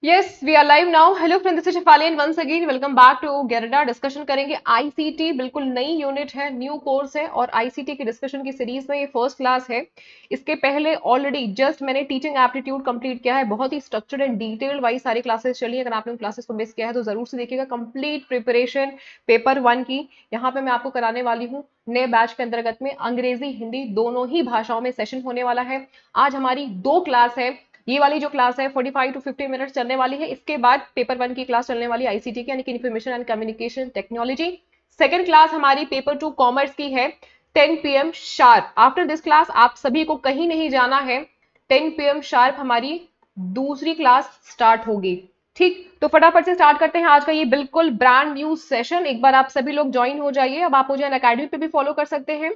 we we are live now hello this is is and once again welcome back to गेरडा discussion करेंगे ICT बिल्कुल नई unit है new course है और आईसीटी की डिस्कशन की सीरीज में ये फर्स्ट क्लास है इसके पहले ऑलरेडी जस्ट मैंने टीचिंग एप्टीट्यूड कंप्लीट किया है बहुत ही स्ट्रक्चर्ड एंड डिटेल्ड वाइज सारी क्लासेस चली अगर आपने उन क्लासेस को मिस किया है तो जरूर से देखिएगा कंप्लीट प्रिपरेशन पेपर वन की यहाँ पे मैं आपको कराने वाली हूँ नए बैच के अंतर्गत में अंग्रेजी हिंदी दोनों ही भाषाओं में सेशन होने वाला है आज हमारी दो क्लास है ये वाली जो क्लास है 45 टू 50 मिनट चलने वाली है इसके बाद पेपर वन की क्लास चलने वाली आईसीटी की यानी कि information and communication technology second class हमारी पेपर टू कॉमर्स की है 10 PM sharp after this class आप सभी को कहीं नहीं जाना है 10 पीएम शार्प हमारी दूसरी क्लास स्टार्ट होगी ठीक तो फटाफट से स्टार्ट करते हैं आज का ये बिल्कुल ब्रांड न्यू सेशन एक बार आप सभी लोग ज्वाइन हो जाइए अब आप मुझे अकेडमी पे भी फॉलो कर सकते हैं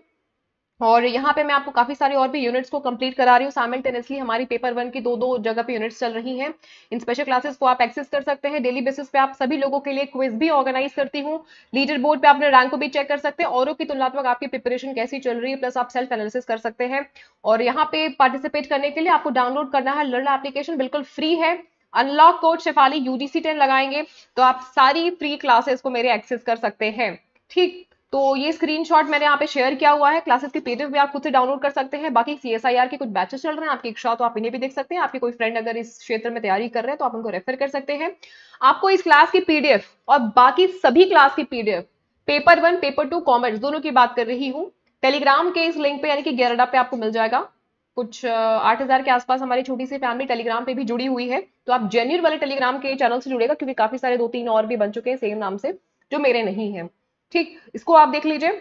और यहाँ पे मैं आपको काफी सारे और भी यूनिट्स को कंप्लीट करा रही हूँ साइमल्टेनियसली हमारी पेपर वन की दो दो जगह पे यूनिट्स चल रही हैं इन स्पेशल क्लासेस को आप एक्सेस कर सकते हैं डेली बेसिस पे आप सभी लोगों के लिए क्विज भी ऑर्गेनाइज करती हूँ लीडर बोर्ड पे अपने रैंक को भी चेक कर सकते हैं औरों की तुलनात्मक आपकी प्रिपरेशन कैसी चल रही है प्लस आप सेल्फ एनालिसिस कर सकते हैं और यहाँ पे पार्टिसिपेट करने के लिए आपको डाउनलोड करना है लर्न एप्लीकेशन बिल्कुल फ्री है unlock code Shefali UDC ten लगाएंगे तो आप सारी फ्री क्लासेस को मेरे एक्सेस कर सकते हैं ठीक तो ये स्क्रीनशॉट मैंने यहाँ पे शेयर किया हुआ है क्लासेस के पीडीएफ भी आप खुद से डाउनलोड कर सकते हैं बाकी सीएसआईआर के कुछ बैचेस चल रहे हैं आपकी इच्छा तो आप इन्हें भी देख सकते हैं आपके कोई फ्रेंड अगर इस क्षेत्र में तैयारी कर रहे हैं तो आप उनको रेफर कर सकते हैं आपको इस क्लास की पीडीएफ और बाकी सभी क्लास की PDF paper one paper two commerce दोनों की बात कर रही हूँ टेलीग्राम के इस लिंक पे यानी कि गेरडा पे आपको मिल जाएगा कुछ आठ हजार के आसपास हमारी छोटी सी फैमिली टेलीग्राम पे भी जुड़ी हुई है तो आप जेन्यून वाले टेलीग्राम के चैनल से जुड़ेगा क्योंकि काफी सारे दो तीन और भी बन चुके हैं सेम नाम से जो मेरे नहीं है ठीक इसको आप देख लीजिए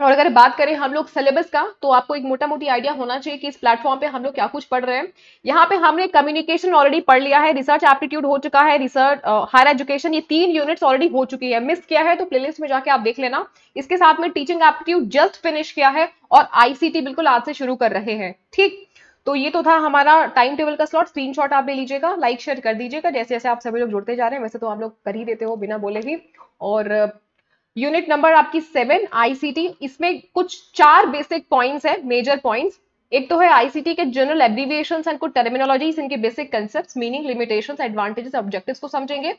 और अगर बात करें हम लोग सिलेबस का तो आपको एक मोटा मोटी आइडिया होना चाहिए कि इस प्लेटफॉर्म पे हम लोग क्या कुछ पढ़ रहे हैं यहाँ पे हमने कम्युनिकेशन ऑलरेडी पढ़ लिया है रिसर्च एप्टीट्यूड हो चुका है रिसर्च हायर एजुकेशन ये तीन यूनिट्स ऑलरेडी हो चुकी है मिस किया है तो प्लेलिस्ट में जाके आप देख लेना इसके साथ में टीचिंग एप्टीट्यूड जस्ट फिनिश किया है और आईसीटी बिल्कुल आज से शुरू कर रहे हैं ठीक तो ये तो था हमारा टाइम टेबल का स्लॉट स्क्रीनशॉट आप ले लीजिएगा लाइक शेयर कर दीजिएगा जैसे जैसे आप सभी लोग जुड़ते जा रहे हैं वैसे तो आप लोग कर ही देते हो बिना बोले ही और यूनिट नंबर आपकी सेवन आईसीटी इसमें कुछ चार बेसिक पॉइंट्स है मेजर पॉइंट्स एक तो है आईसीटी के जनरल एब्रीविएशन एंड कुछ टर्मिनोलॉजीज इनके basic concept meaning limitation advantages objective को समझेंगे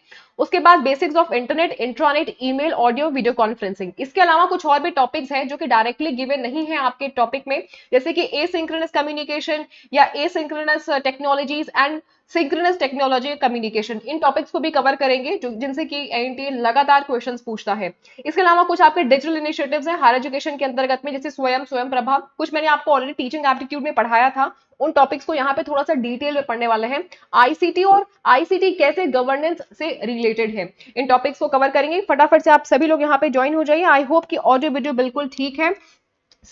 उसके बाद basics of internet intranet email audio video conferencing इसके अलावा कुछ और भी टॉपिक्स हैं जो कि डायरेक्टली गिवन नहीं है आपके टॉपिक में जैसे कि एसिंक्रोनस कम्युनिकेशन या asynchronous technologies and synchronous technology communication इन टॉपिक्स को भी कवर करेंगे जो जिनसे कि एन लगातार क्वेश्चन पूछता है इसके अलावा कुछ आपके डिजिटल इनिशिएटिव्स हैं हायर एजुकेशन के अंतर्गत में जैसे स्वयं स्वयं प्रभा कुछ मैंने आपको ऑलरेडी टीचिंग एप्टीट्यूड में पढ़ाया था उन टॉपिक्स को यहाँ पे थोड़ा सा डिटेल में पढ़ने वाले हैं आईसीटी और आईसीटी कैसे गवर्नेंस से रिलेटेड है इन टॉपिक्स को कवर करेंगे फटाफट से आप सभी लोग यहाँ पे ज्वाइन हो जाइए आई होप कि ऑडियो वीडियो बिल्कुल ठीक है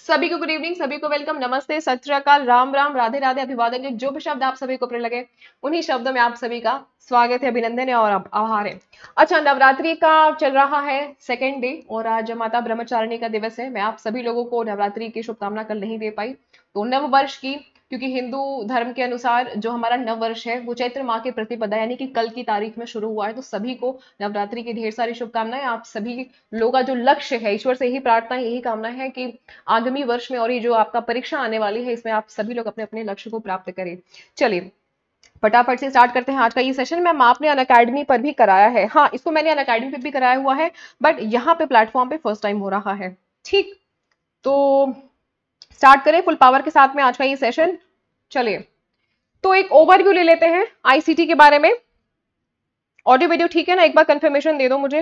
सभी को गुड इवनिंग सभी को वेलकम नमस्ते सत्याकाल राम राम राधे राधे अभिवादन के जो भी शब्द आप सभी को प्रिय लगे उन्हीं शब्दों में आप सभी का स्वागत है अभिनंदन है और आभार है अच्छा नवरात्रि का चल रहा है सेकेंड डे और आज माता ब्रह्मचारिणी का दिवस है मैं आप सभी लोगों को नवरात्रि की शुभकामना कल नहीं दे पाई तो नव वर्ष की क्योंकि हिंदू धर्म के अनुसार जो हमारा नव वर्ष है वो चैत्र माह के प्रतिपदा यानी कि कल की तारीख में शुरू हुआ है तो सभी को नवरात्रि की ढेर सारी शुभकामनाएं आप सभी लोगों का जो लक्ष्य है ईश्वर से यही प्रार्थना यही कामना है कि आगामी वर्ष में और ये जो आपका परीक्षा आने वाली है इसमें आप सभी लोग अपने अपने लक्ष्य को प्राप्त करें चलिए फटाफट से स्टार्ट करते हैं आज का ये सेशन मैम आपने अन अकेडमी पर भी कराया है हाँ इसको मैंने अन अकेडमी पर भी कराया हुआ है बट यहाँ पे प्लेटफॉर्म पे फर्स्ट टाइम हो रहा है ठीक तो स्टार्ट करें फुल पावर के साथ में आज का ये सेशन चलिए तो एक ओवरव्यू ले लेते हैं आईसीटी के बारे में ऑडियो वीडियो ठीक है ना एक बार कंफर्मेशन दे दो मुझे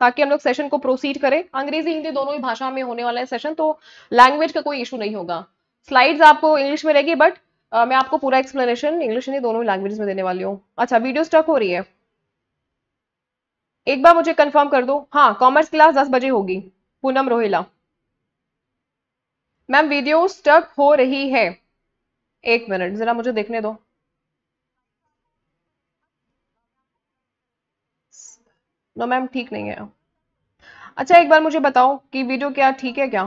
ताकि हम लोग सेशन को प्रोसीड करें अंग्रेजी हिंदी दोनों ही भाषा में होने वाला है सेशन तो लैंग्वेज का कोई इशू नहीं होगा स्लाइड्स आपको इंग्लिश में रहेगी बट आ, मैं आपको पूरा एक्सप्लेनेशन इंग्लिश हिंदी दोनों लैंग्वेज में देने वाली हूँ अच्छा वीडियो स्टॉक हो रही है एक बार मुझे कन्फर्म कर दो हाँ कॉमर्स क्लास दस बजे होगी Poonam Rohila ma'am video stuck हो रही है एक मिनट जरा मुझे देखने दो नो मैम ठीक नहीं है अच्छा एक बार मुझे बताओ कि वीडियो क्या ठीक है क्या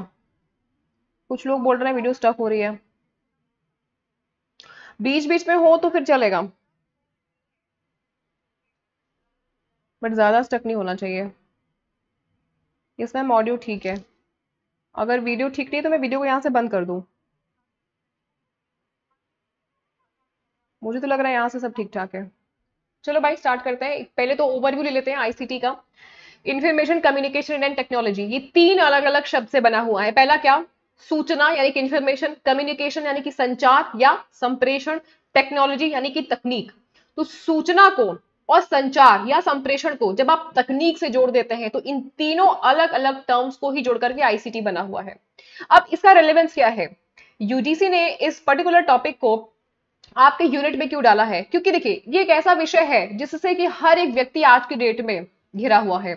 कुछ लोग बोल रहे हैं वीडियो स्टक हो रही है बीच बीच में हो तो फिर चलेगा बट ज़्यादा स्टक नहीं होना चाहिए यस मैम ऑडियो ठीक है अगर वीडियो ठीक नहीं है तो मैं वीडियो को यहाँ से बंद कर दूँ मुझे तो लग रहा है यहाँ से सब ठीक ठाक है चलो भाई स्टार्ट करते हैं पहले तो ओवरव्यू ले लेते हैं आईसीटी का इन्फॉर्मेशन कम्युनिकेशन एंड टेक्नोलॉजी ये तीन अलग अलग शब्द से बना हुआ है पहला क्या सूचना यानी कि इन्फॉर्मेशन कम्युनिकेशन यानी कि संचार या संप्रेषण टेक्नोलॉजी यानी कि तकनीक तो सूचना को और संचार या संप्रेषण को जब आप तकनीक से जोड़ देते हैं तो इन तीनों अलग अलग टर्म्स को ही जोड़ करके आईसीटी बना हुआ है अब इसका रेलिवेंस क्या है यूजीसी ने इस पर्टिकुलर टॉपिक को आपके यूनिट में क्यों डाला है क्योंकि देखिए ये एक ऐसा विषय है जिससे कि हर एक व्यक्ति आज की डेट में घिरा हुआ है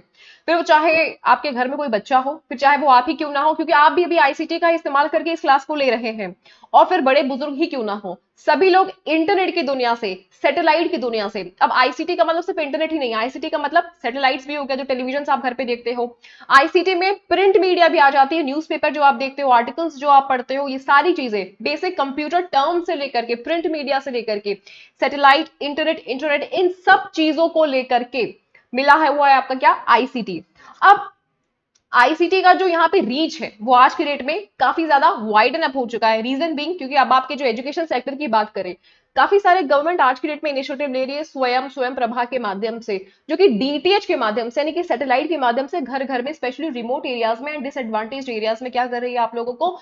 फिर वो चाहे आपके घर में कोई बच्चा हो फिर चाहे वो आप ही क्यों ना हो क्योंकि आप भी अभी आईसीटी का इस्तेमाल करके इस क्लास को ले रहे हैं और फिर बड़े बुजुर्ग ही क्यों ना हो सभी लोग इंटरनेट की दुनिया से सैटेलाइट की दुनिया से अब आईसीटी का मतलब सिर्फ इंटरनेट ही नहीं आईसीटी का मतलब सैटेलाइट भी हो गया जो टेलीविजन आप घर पे देखते हो आईसीटी में प्रिंट मीडिया भी आ जाती है न्यूज जो आप देखते हो आर्टिकल्स जो आप पढ़ते हो ये सारी चीजें बेसिक कंप्यूटर टर्म से लेकर के प्रिंट मीडिया से लेकर के सैटेलाइट इंटरनेट इंटरनेट इन सब चीजों को लेकर के मिला है वो है आपका क्या आईसीटी अब आईसीटी का जो यहाँ पे रीच है वो आज के डेट में काफी ज्यादा वाइडन अप हो चुका है रीजन बिंग क्योंकि अब आपके जो एजुकेशन सेक्टर की बात करें काफी सारे गवर्नमेंट आज की डेट में इनिशिएटिव ले रही है स्वयं स्वयं प्रभा के माध्यम से जो कि डीटीएच के माध्यम से यानी कि सैटेलाइट के माध्यम से घर घर में स्पेशली रिमोट एरियाज में एंड डिसएडवांटेज एरियाज में क्या कर रही है आप लोगों को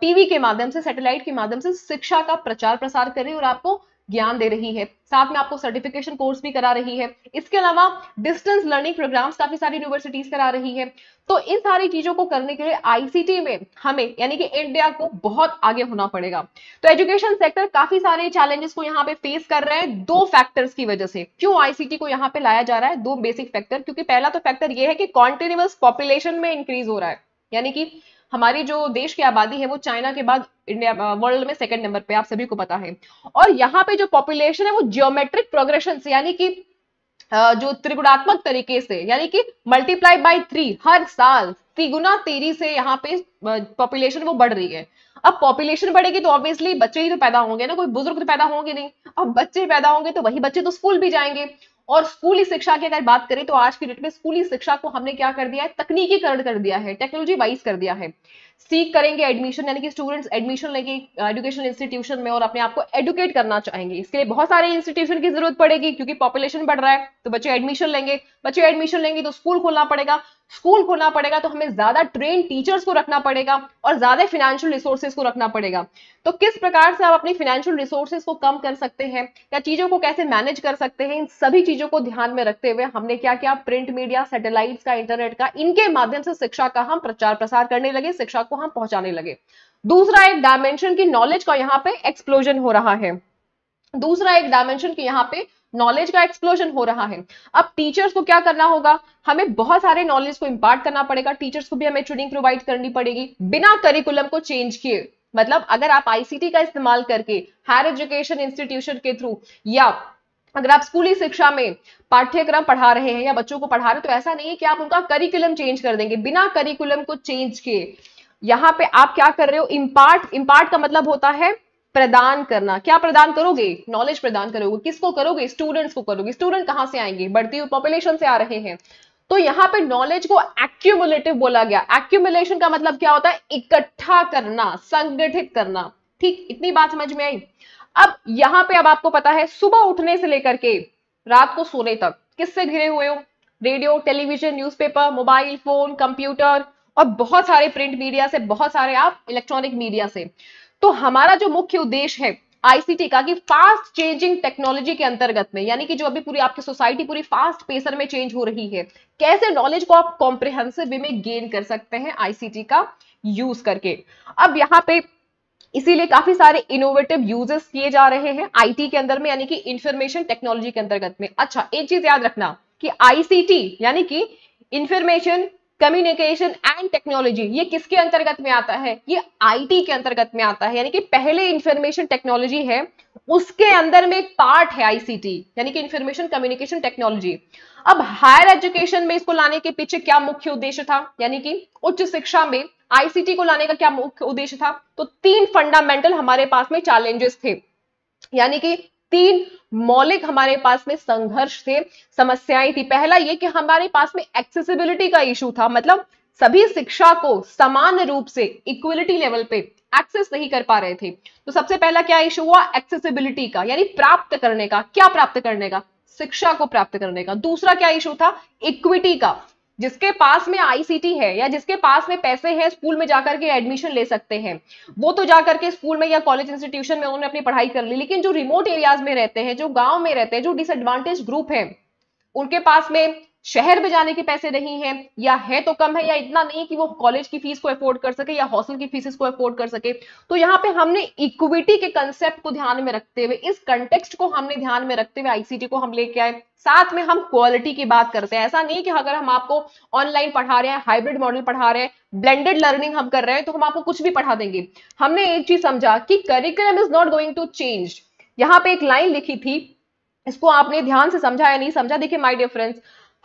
टीवी के माध्यम से सैटेलाइट के माध्यम से शिक्षा का प्रचार प्रसार कर रही है और आपको ज्ञान दे रही है साथ में आपको सर्टिफिकेशन कोर्स भी करा रही है इसके अलावा डिस्टेंस लर्निंग प्रोग्राम्स काफी सारी यूनिवर्सिटीज करा रही है तो इन सारी चीजों को करने के लिए आईसीटी में हमें यानी कि इंडिया को बहुत आगे होना पड़ेगा तो एजुकेशन सेक्टर काफी सारे चैलेंजेस को यहाँ पे फेस कर रहे हैं दो फैक्टर्स की वजह से क्यों आईसीटी को यहाँ पे लाया जा रहा है दो बेसिक फैक्टर क्योंकि पहला तो फैक्टर यह है कि कॉन्टिन्यूस पॉपुलेशन में इंक्रीज हो रहा है यानी कि हमारी जो देश की आबादी है वो चाइना के बाद इंडिया वर्ल्ड में सेकेंड नंबर पे आप सभी को पता है और यहाँ पे जो पॉपुलेशन है वो जियोमेट्रिक प्रोग्रेशन से यानी कि जो त्रिगुणात्मक तरीके से यानी कि मल्टीप्लाई बाय थ्री हर साल त्रिगुना तेरी से यहाँ पे पॉपुलेशन वो बढ़ रही है अब पॉपुलेशन बढ़ेगी तो ऑब्वियसली बच्चे ही तो पैदा होंगे ना कोई बुजुर्ग तो पैदा होंगे नहीं अब बच्चे पैदा होंगे तो वही बच्चे तो स्कूल भी जाएंगे और स्कूली शिक्षा की अगर बात करें तो आज की डेट में स्कूली शिक्षा को हमने क्या कर दिया है तकनीकीकरण कर दिया है टेक्नोलॉजी वाइज कर दिया है सीख करेंगे एडमिशन यानी कि स्टूडेंट्स एडमिशन लेंगे एजुकेशन इंस्टीट्यूशन में और अपने आप को एडुकेट करना चाहेंगे इसके लिए बहुत सारे इंस्टीट्यूशन की जरूरत पड़ेगी क्योंकि पॉपुलेशन बढ़ रहा है तो बच्चे एडमिशन लेंगे बच्चे एडमिशन लेंगे तो स्कूल खोलना पड़ेगा स्कूल खोलना पड़ेगा तो हमें ज्यादा ट्रेन टीचर्स को रखना पड़ेगा और ज्यादा फाइनेंशियल रिसोर्सेज को रखना पड़ेगा तो किस प्रकार से आप अपनी फिनेंशियल रिसोर्सेज को कम कर सकते हैं या चीजों को कैसे मैनेज कर सकते हैं इन सभी चीजों को ध्यान में रखते हुए हमने क्या किया प्रिंट मीडिया सैटेलाइट का इंटरनेट का इनके माध्यम से शिक्षा का हम प्रचार प्रसार करने लगे शिक्षा को हम पहुंचाने लगे दूसरा एक डायमेंशन की नॉलेज का यहाँ पे एक्सप्लोजन हो रहा है दूसरा एक डायमेंशन की यहाँ पे नॉलेज का एक्सप्लोजन हो रहा है अब टीचर्स को क्या करना होगा हमें बहुत सारे नॉलेज को इम्पार्ट करना पड़ेगा टीचर्स को भी हमें ट्रेनिंग प्रोवाइड करनी पड़ेगी बिना करिकुलम को चेंज किए मतलब अगर आप आईसीटी का इस्तेमाल करके हायर एजुकेशन इंस्टीट्यूशन के थ्रू या अगर आप स्कूली शिक्षा में पाठ्यक्रम पढ़ा रहे हैं या बच्चों को पढ़ा रहे हैं तो ऐसा नहीं है कि आप उनका करिकुलम चेंज कर देंगे बिना करिकुलम को चेंज किए यहां पे आप क्या कर रहे हो इम्पार्ट इम्पार्ट का मतलब होता है प्रदान करना क्या प्रदान करोगे नॉलेज प्रदान करोगे किसको करोगे स्टूडेंट्स को करोगे स्टूडेंट कहां से आएंगे बढ़ती हुई पॉपुलेशन से आ रहे हैं तो यहां पे नॉलेज को एक्यूमुलेटिव बोला गया एक्यूमुलेशन का मतलब क्या होता है इकट्ठा करना संगठित करना ठीक इतनी बात समझ में आई अब यहां पे अब आपको पता है सुबह उठने से लेकर के रात को सोने तक किससे घिरे हुए हो radio television newspaper mobile phone computer और बहुत सारे प्रिंट मीडिया से बहुत सारे आप इलेक्ट्रॉनिक मीडिया से तो हमारा जो मुख्य उद्देश्य है आईसीटी का कि फास्ट चेंजिंग टेक्नोलॉजी के अंतर्गत में यानी कि जो अभी पूरी आपकी सोसाइटी पूरी फास्ट पेसर में चेंज हो रही है कैसे नॉलेज को आप कॉम्प्रिहेंसिव वे में गेन कर सकते हैं आईसीटी का यूज करके अब यहां पे इसीलिए काफी सारे इनोवेटिव यूजेस किए जा रहे हैं आईटी के अंदर में यानी कि इंफॉर्मेशन टेक्नोलॉजी के अंतर्गत में अच्छा एक चीज याद रखना कि आईसीटी यानी कि इंफॉर्मेशन कम्युनिकेशन एंड टेक्नोलॉजी ये किसके अंतर्गत में आता है ये आईटी के अंतर्गत में आता है यानी कि पहले इंफॉर्मेशन टेक्नोलॉजी है उसके अंदर में एक पार्ट है आईसीटी यानी कि इंफॉर्मेशन कम्युनिकेशन टेक्नोलॉजी अब हायर एजुकेशन में इसको लाने के पीछे क्या मुख्य उद्देश्य था यानी कि उच्च शिक्षा में आईसीटी को लाने का क्या मुख्य उद्देश्य था तो तीन फंडामेंटल हमारे पास में चैलेंजेस थे यानी कि तीन मौलिक हमारे पास में संघर्ष थे समस्याएं थी पहला ये कि हमारे पास में एक्सेसिबिलिटी का इशू था मतलब सभी शिक्षा को समान रूप से इक्वलिटी लेवल पे एक्सेस नहीं कर पा रहे थे तो सबसे पहला क्या इशू हुआ एक्सेसिबिलिटी का यानी प्राप्त करने का क्या प्राप्त करने का शिक्षा को प्राप्त करने का दूसरा क्या इशू था इक्विटी का जिसके पास में आईसीटी है या जिसके पास में पैसे हैं स्कूल में जाकर के एडमिशन ले सकते हैं वो तो जाकर के स्कूल में या कॉलेज इंस्टीट्यूशन में उन्होंने अपनी पढ़ाई कर ली लेकिन जो रिमोट एरियाज में रहते हैं जो गांव में रहते हैं जो डिसएडवांटेज ग्रुप है उनके पास में शहर में जाने के पैसे नहीं है या है तो कम है या इतना नहीं कि वो कॉलेज की फीस को अफोर्ड कर सके या हॉस्टल की फीस को अफोर्ड कर सके तो यहाँ पे हमने इक्विटी के कंसेप्ट को ध्यान में रखते हुए इस कंटेक्सट को हमने ध्यान में रखते हुए आईसीटी को हम लेके आए साथ में हम क्वालिटी की बात करते हैं ऐसा नहीं कि अगर हम आपको ऑनलाइन पढ़ा रहे हैं हाइब्रिड मॉडल पढ़ा रहे हैं ब्लेंडेड लर्निंग हम कर रहे हैं तो हम आपको कुछ भी पढ़ा देंगे हमने एक चीज समझा कि curriculum is not going to change यहाँ पे एक लाइन लिखी थी इसको आपने ध्यान से समझा या नहीं समझा देखिए माय डिफरेंस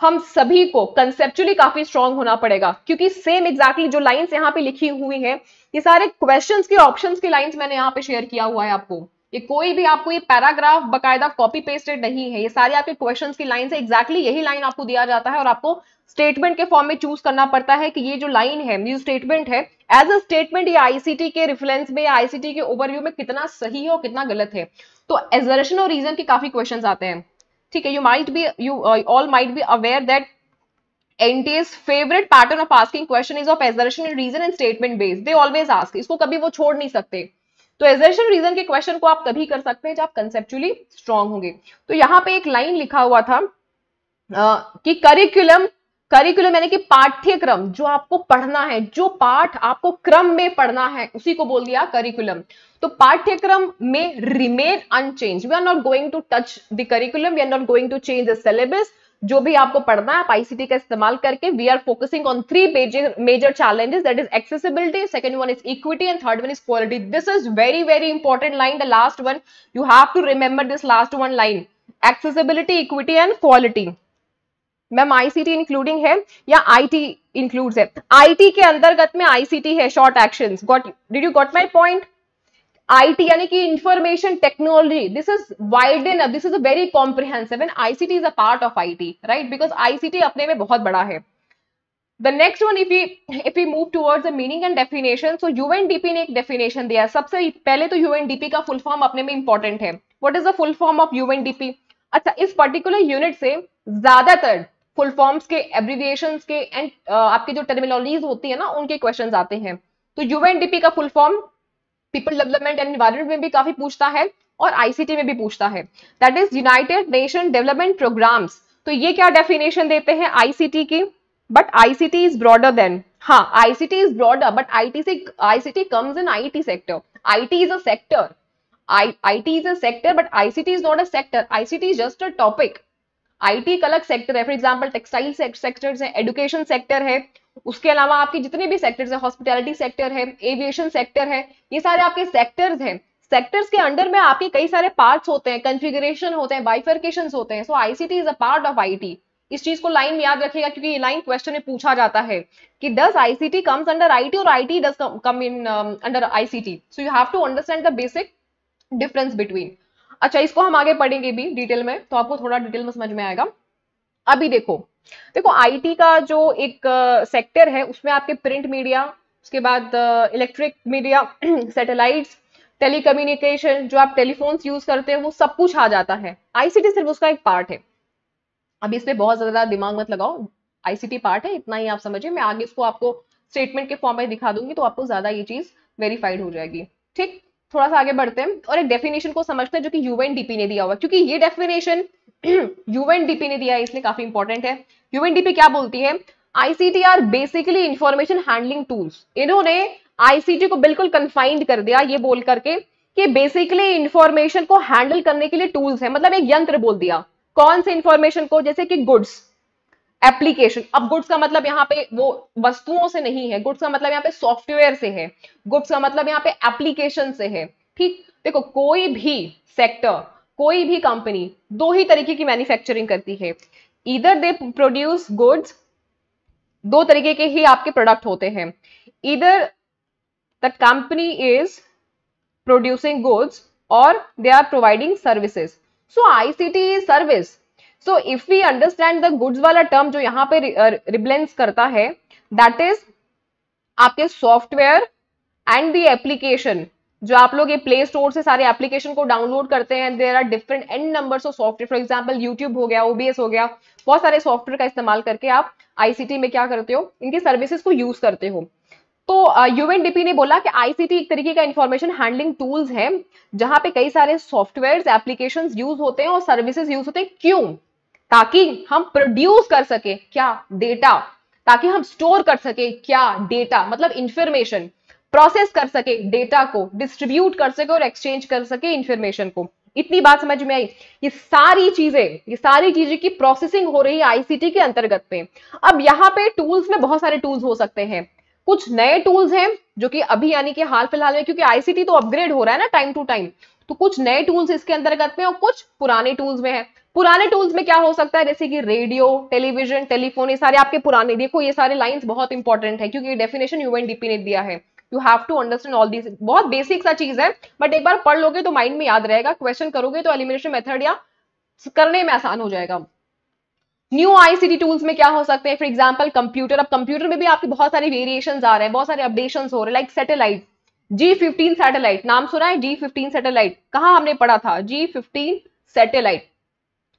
हम सभी को कंसेप्चुअली काफी स्ट्रॉन्ग होना पड़ेगा क्योंकि सेम एग्जैक्टली exactly जो लाइंस यहाँ पे लिखी हुई है ये सारे क्वेश्चंस के ऑप्शंस की लाइंस मैंने यहाँ पे शेयर किया हुआ है आपको ये कोई भी आपको ये पैराग्राफ बकायदा कॉपी पेस्टेड नहीं है ये सारे आपके क्वेश्चन की लाइन है एक्जैक्टली exactly यही लाइन आपको दिया जाता है और आपको स्टेटमेंट के फॉर्म में चूज करना पड़ता है कि ये जो लाइन है ये स्टेटमेंट है एज अ स्टेटमेंट ये आईसीटी के रिफरेंस में आईसीटी के ओवरव्यू में कितना सही है और कितना गलत है तो एजर्शन और रीजन के काफी क्वेश्चन आते हैं ठीक है you might be you all might be aware that NTS favourite pattern of asking question is of assertion reason and statement based they always ask इसको कभी वो छोड़ नहीं सकते तो एजर्शन रीजन के क्वेश्चन को आप तभी कर सकते हैं जब आप कंसेप्चुअली स्ट्रांग होंगे तो यहां पे एक लाइन लिखा हुआ था uh, कि करिकुलम करिकुलम यानी कि पाठ्यक्रम जो आपको पढ़ना है जो पाठ आपको क्रम में पढ़ना है उसी को बोल दिया करिकुलम तो पाठ्यक्रम में remain unchanged we are not going to touch the curriculum we are not going to change the syllabus जो भी आपको पढ़ना है आप आईसीटी का इस्तेमाल करके we are focusing on three major challenges that is accessibility second one is equity and third one is quality this is very very important line the last one you have to remember this last one line accessibility equity and quality ma'am ICT including है या IT includes है IT के अंतर्गत में ICT है short action got did you got my point IT यानी कि information technology this is wide in this is a very comprehensive and ICT is a part of IT right because ICT अपने में बहुत बड़ा है the next one if we if we move towards the meaning and definition so UNDP ने एक definition दिया सबसे पहले तो UNDP का फुल फॉर्म अपने में इंपॉर्टेंट है what is the full form of UNDP अच्छा इस पर्टिकुलर यूनिट से ज्यादातर फुल फॉर्म्स के एब्रीविएशन के एंड uh, आपके जो टर्मिनोलॉजीज होती है ना उनके क्वेश्चन आते हैं तो यूएनडीपी का full form people development and environment में भी काफी पूछता है और आईसीटी में भी पूछता है that is United Nation Development Programs तो ये क्या डेफिनेशन देते हैं आईसीटी की but ICT is broader then हाँ ICT is broader but IT see ICT comes in IT sector IT is a sector but I C T is not a sector I C T is just a topic IT एक अलग sector है for example textile sectors हैं education sector है उसके अलावा आपके जितने भी सेक्टर्स हैं हॉस्पिटैलिटी सेक्टर है एविएशन सेक्टर है ये सारे आपके सेक्टर्स हैं सेक्टर्स के अंडर में आपके कई सारे पार्ट्स होते हैं कन्फिगरेशन होते हैं बाइफर्केशन होते हैं so ICT is a part of I इस चीज को लाइन में याद रखेगा क्योंकि ये लाइन क्वेश्चन में पूछा जाता है कि does ICT comes under I और I T come in under ICT so you have to understand the basic difference between अच्छा इसको हम आगे पढ़ेंगे भी डिटेल में तो आपको थोड़ा डिटेल में समझ में आएगा अभी देखो देखो आईटी का जो एक सेक्टर है उसमें आपके प्रिंट मीडिया उसके बाद इलेक्ट्रिक मीडिया सैटेलाइट्स टेलीकम्युनिकेशन जो आप टेलीफोन्स यूज करते हैं वो सब कुछ आ जाता है आईसीटी सिर्फ उसका एक पार्ट है अभी इसमें बहुत ज्यादा दिमाग मत लगाओ आईसीटी पार्ट है इतना ही आप समझिए मैं आगे इसको आपको स्टेटमेंट के फॉर्म में दिखा दूंगी तो आपको ज्यादा ये चीज वेरीफाइड हो जाएगी ठीक थोड़ा सा आगे बढ़ते हैं और एक डेफिनेशन को समझते हैं जो कि यूएनडीपी ने दिया हुआ क्योंकि ये डेफिनेशन यूएनडीपी ने दिया है इसलिए काफी इंपॉर्टेंट है यूएनडीपी क्या बोलती है ICT are basically information handling tools इन्होंने आईसीटी को बिल्कुल कन्फाइंड कर दिया ये बोल करके कि बेसिकली इंफॉर्मेशन को हैंडल करने के लिए टूल्स है मतलब एक यंत्र बोल दिया कौन से इंफॉर्मेशन को जैसे कि गुड्स एप्लीकेशन अब गुड्स का मतलब यहाँ पे वो वस्तुओं से नहीं है गुड्स का मतलब यहाँ पे सॉफ्टवेयर से है गुड्स का मतलब यहाँ पे एप्लीकेशन से है ठीक देखो कोई भी सेक्टर कोई भी कंपनी दो ही तरीके की मैन्युफैक्चरिंग करती है इधर दे प्रोड्यूस गुड्स दो तरीके के ही आपके प्रोडक्ट होते हैं इधर the company is producing goods और they are providing services so ICT service so if we understand the goods वाला टर्म जो यहाँ पे रिब्लेंस करता है दैट इज आपके सॉफ्टवेयर एंड द एप्लीकेशन जो आप लोग ये प्ले स्टोर से सारे एप्लीकेशन को डाउनलोड करते हैं there are different and number of software for example YouTube हो गया ओबीएस हो गया बहुत सारे सॉफ्टवेयर का इस्तेमाल करके आप आईसीटी में क्या करते हो इनके सर्विसेज को यूज करते हो तो यूएनडीपी uh, ने बोला कि आईसीटी एक तरीके का इन्फॉर्मेशन हैंडलिंग टूल्स है जहां पे कई सारे सॉफ्टवेयर एप्लीकेशन यूज होते हैं और सर्विसेज यूज होते हैं क्यों ताकि हम प्रोड्यूस कर सके क्या डेटा ताकि हम स्टोर कर सके क्या डेटा मतलब इंफॉर्मेशन प्रोसेस कर सके डेटा को डिस्ट्रीब्यूट कर सके और एक्सचेंज कर सके इंफॉर्मेशन को इतनी बात समझ में आई ये सारी चीजें ये सारी चीजें की प्रोसेसिंग हो रही है आईसीटी के अंतर्गत पे अब यहाँ पे टूल्स में बहुत सारे टूल्स हो सकते हैं कुछ नए टूल्स हैं जो कि अभी यानी कि हाल फिलहाल में क्योंकि आईसीटी तो अपग्रेड हो रहा है ना टाइम टू टाइम तो कुछ नए टूल्स इसके अंतर्गत में और कुछ पुराने टूल्स में है पुराने टूल्स में क्या हो सकता है जैसे कि रेडियो टेलीविजन टेलीफोन ये सारे आपके पुराने देखो ये सारे लाइंस बहुत इंपॉर्टेंट है क्योंकि डेफिनेशन यूएनडीपी ने दिया है you have to understand all this बहुत बेसिक सा चीज है बट एक बार पढ़ लोगे तो माइंड में याद रहेगा क्वेश्चन करोगे तो एलिमिनेशन मेथड या करने में आसान हो जाएगा न्यू आईसीटी टूल्स में क्या हो सकते हैं फॉर एग्जाम्पल कंप्यूटर अब कंप्यूटर में भी आपके बहुत सारे वेरिएशन आ रहे हैं बहुत सारे अपडेशन हो रहे हैं like satellite G fifteen satellite नाम सुना है जी फिफ्टीन सैटेलाइट कहा हमने पढ़ा था जी फिफ्टीन सैटेलाइट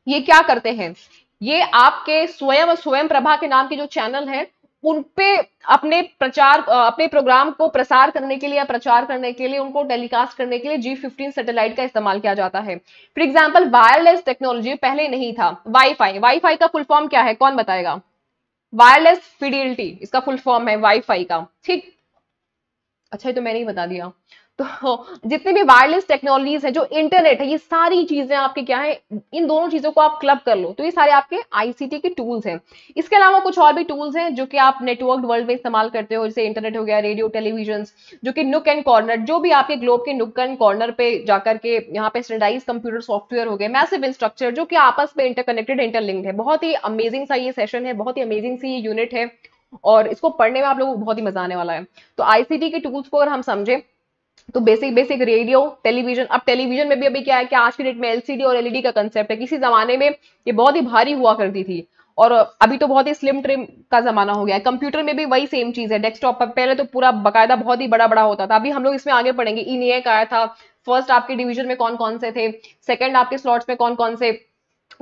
ये क्या करते हैं ये आपके स्वयं और स्वयं प्रभा के नाम के जो चैनल हैं उनपे अपने प्रचार अपने प्रोग्राम को प्रसार करने के लिए या प्रचार करने के लिए उनको टेलीकास्ट करने के लिए जी फिफ्टीन सेटेलाइट का इस्तेमाल किया जाता है फॉर एग्जाम्पल वायरलेस टेक्नोलॉजी पहले नहीं था वाईफाई वाईफाई का फुल फॉर्म क्या है कौन बताएगा वायरलेस फिडिलिटी इसका फुल फॉर्म है वाईफाई का ठीक अच्छा तो मैंने ही बता दिया तो जितने भी वायरलेस टेक्नोलॉजीज है जो इंटरनेट है ये सारी चीजें आपके क्या है इन दोनों चीजों को आप क्लब कर लो तो ये सारे आपके आईसीटी के टूल्स हैं इसके अलावा कुछ और भी टूल्स हैं जो कि आप नेटवर्क वर्ल्ड में इस्तेमाल करते हो जैसे इंटरनेट हो गया रेडियो टेलीविजन जो कि नुक एंड कॉर्नर जो भी आपके ग्लोब के नुक एंड कॉर्नर पे जाकर के यहाँ पे स्टैंडाइज कंप्यूटर सॉफ्टवेयर हो गए मैसिव इंस्ट्रक्चर जो कि आपस में इंटरकनेक्टेड इंटरलिंक्ड है बहुत ही अमेजिंग सा ये सेशन है बहुत ही अमेजिंग सी ये यूनिट है और इसको पढ़ने में आप लोगों को बहुत ही मजा आने वाला है तो आईसीटी के टूल्स को अगर हम समझें तो बेसिक बेसिक रेडियो टेलीविजन अब टेलीविजन में भी अभी क्या है कि आज की डेट में एलसीडी और एलईडी e का कंसेप्ट है किसी जमाने में ये बहुत ही भारी हुआ करती थी और अभी तो बहुत ही स्लिम ट्रिम का जमाना हो गया है कंप्यूटर में भी वही सेम चीज है डेस्कटॉप पर पहले तो पूरा बकायदा बहुत ही बड़ा बड़ा होता था अभी हम लोग इसमें आगे पढ़ेंगे इनियक आया था फर्स्ट आपके डिवीजन में कौन कौन से थे सेकंड आपके स्लॉट्स में कौन कौन से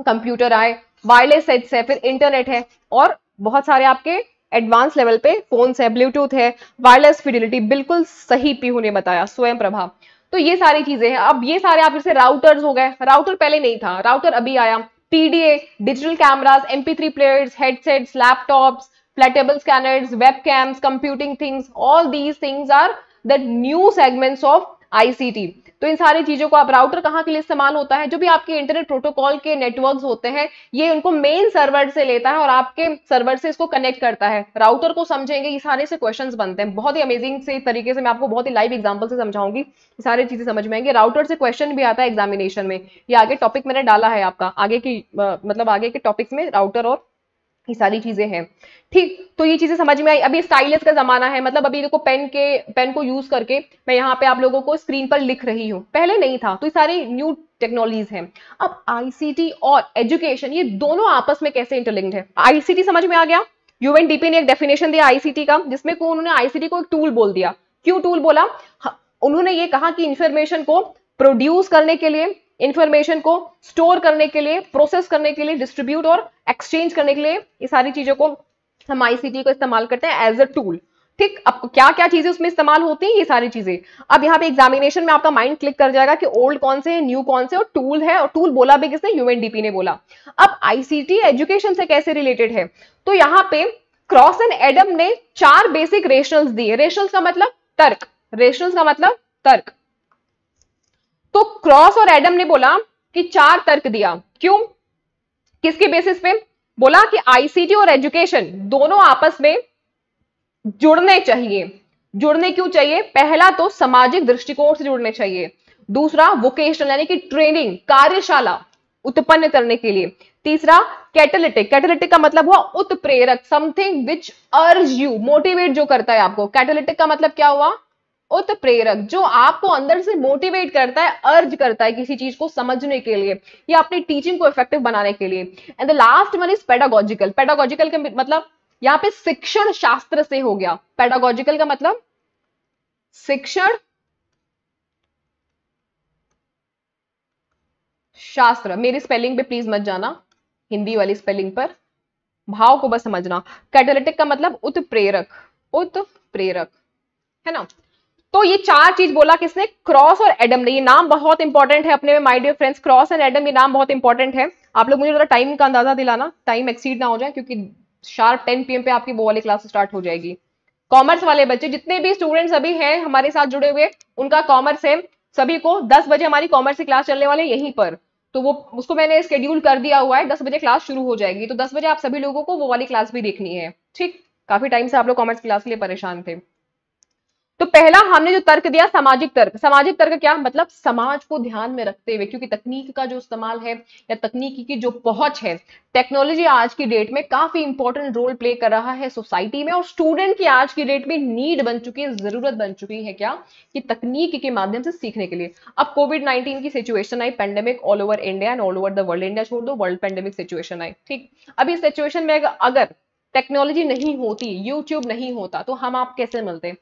कंप्यूटर आए वायरलेस सेट्स है फिर इंटरनेट है और बहुत सारे आपके एडवांस लेवल पे फोन है ब्लूटूथ है वायरलेस फिडिलिटी बिल्कुल सही पीहू ने बताया स्वयं प्रभा तो ये सारी चीजें हैं अब ये सारे आप जैसे राउटर्स हो गए राउटर पहले नहीं था राउटर अभी आया PDA digital cameras MP three players headsets laptops flattable scanners, webcams, computing things all these things are the new segments of ICT तो इन सारी चीजों को आप राउटर कहाँ के लिए इस्तेमाल होता है जो भी आपके इंटरनेट प्रोटोकॉल के नेटवर्क होते हैं ये उनको मेन सर्वर से लेता है और आपके सर्वर से इसको कनेक्ट करता है राउटर को समझेंगे ये सारे से क्वेश्चन बनते हैं बहुत ही अमेजिंग से तरीके से मैं आपको बहुत ही लाइव एग्जाम्पल से समझाऊंगी सारी चीजें समझ में आएंगे राउटर से क्वेश्चन भी आता है एग्जामिनेशन में ये आगे टॉपिक मैंने डाला है आपका आगे की मतलब आगे के टॉपिक्स में राउटर और ये सारी चीज़ें हैं ठीक तो ये चीज़ें समझ में आई अभी स्टाइलस का ज़माना है मतलब अभी देखो पेन के पेन को यूज़ करके मैं यहाँ पे आप लोगों को स्क्रीन पर लिख रही हूँ पहले नहीं था तो ये सारे न्यू टेक्नोलॉजीज हैं अब आईसीटी और एजुकेशन ये दोनों आपस में कैसे इंटरलिंक्ड है आईसीटी समझ में आ गया यूएनडीपी ने एक डेफिनेशन दिया आईसीटी का जिसमें को उन्होंने आईसीटी को एक टूल बोल दिया क्यों टूल बोला उन्होंने ये कहा कि इंफॉर्मेशन को प्रोड्यूस करने के लिए इंफॉर्मेशन को स्टोर करने के लिए प्रोसेस करने के लिए डिस्ट्रीब्यूट और एक्सचेंज करने के लिए ये सारी चीजों को हम आईसीटी को इस्तेमाल करते हैं एज अ टूल ठीक अब क्या क्या चीजें उसमें इस्तेमाल होती हैं ये सारी चीजें अब यहाँ पे एग्जामिनेशन में आपका माइंड क्लिक कर जाएगा कि ओल्ड कौन से न्यू कौन से और टूल है और टूल बोला भी किसने यूएनडीपी ने बोला अब आईसीटी एजुकेशन से कैसे रिलेटेड है तो यहाँ पे क्रॉस एंड एडम ने चार बेसिक रेशनल्स दिए रेशनल्स का मतलब तर्क रेशनल्स का मतलब तर्क तो क्रॉस और एडम ने बोला कि चार तर्क दिया क्यों किसके बेसिस पे बोला कि आईसीटी और एजुकेशन दोनों आपस में जुड़ने चाहिए जुड़ने क्यों चाहिए पहला तो सामाजिक दृष्टिकोण से जुड़ने चाहिए दूसरा वोकेशनल यानी कि ट्रेनिंग कार्यशाला उत्पन्न करने के लिए तीसरा कैटलिटिक कैटलिटिक का मतलब हुआ उत्प्रेरक something which urge you motivate जो करता है आपको कैटलिटिक का मतलब क्या हुआ उत्प्रेरक जो आपको अंदर से मोटिवेट करता है अर्ज करता है किसी चीज को समझने के लिए या अपनी टीचिंग को इफेक्टिव बनाने के लिए and the last one is pedagogical pedagogical का मतलब यहाँ पे शिक्षण शास्त्र से हो गया पेडागोजिकल का मतलब शिक्षण शास्त्र मेरी स्पेलिंग पे प्लीज मत जाना हिंदी वाली स्पेलिंग पर भाव को बस समझना कैटोलिटिक का मतलब उत्प्रेरक उत्प्रेरक है ना तो ये चार चीज बोला किसने क्रॉस और एडम ने ये नाम बहुत इंपॉर्टेंट है अपने में my dear friends Cross and Adam ये नाम बहुत इंपॉर्टेंट है आप लोग मुझे जरा टाइम का अंदाजा दिलाना टाइम एक्सीड ना हो जाए क्योंकि शार्प टेन पीएम पे आपकी वो वाली क्लास स्टार्ट हो जाएगी कॉमर्स वाले बच्चे जितने भी स्टूडेंट्स अभी हैं हमारे साथ जुड़े हुए उनका कॉमर्स है सभी को दस बजे हमारी कॉमर्स की क्लास चलने वाले यहीं पर तो वो उसको मैंने स्केड्यूल कर दिया हुआ है दस बजे क्लास शुरू हो जाएगी तो दस बजे आप सभी लोगों को वो वाली क्लास भी देखनी है ठीक काफी टाइम से आप लोग कॉमर्स क्लास के लिए परेशान थे तो पहला हमने जो तर्क दिया सामाजिक तर्क सामाजिक तर्क क्या मतलब समाज को ध्यान में रखते हुए क्योंकि तकनीक का जो इस्तेमाल है या तकनीकी की जो पहुंच है टेक्नोलॉजी आज की डेट में काफी इंपॉर्टेंट रोल प्ले कर रहा है सोसाइटी में और स्टूडेंट की आज की डेट में नीड बन चुकी है जरूरत बन चुकी है क्या कि तकनीक के माध्यम से सीखने के लिए अब कोविड नाइन्टीन की सिचुएशन आई pandemic all over India and all over the world India छोड़ दो वर्ल्ड पेंडेमिक सिचुएशन आई ठीक अब इस सिचुएशन में अगर टेक्नोलॉजी नहीं होती यूट्यूब नहीं होता तो हम आप कैसे मिलते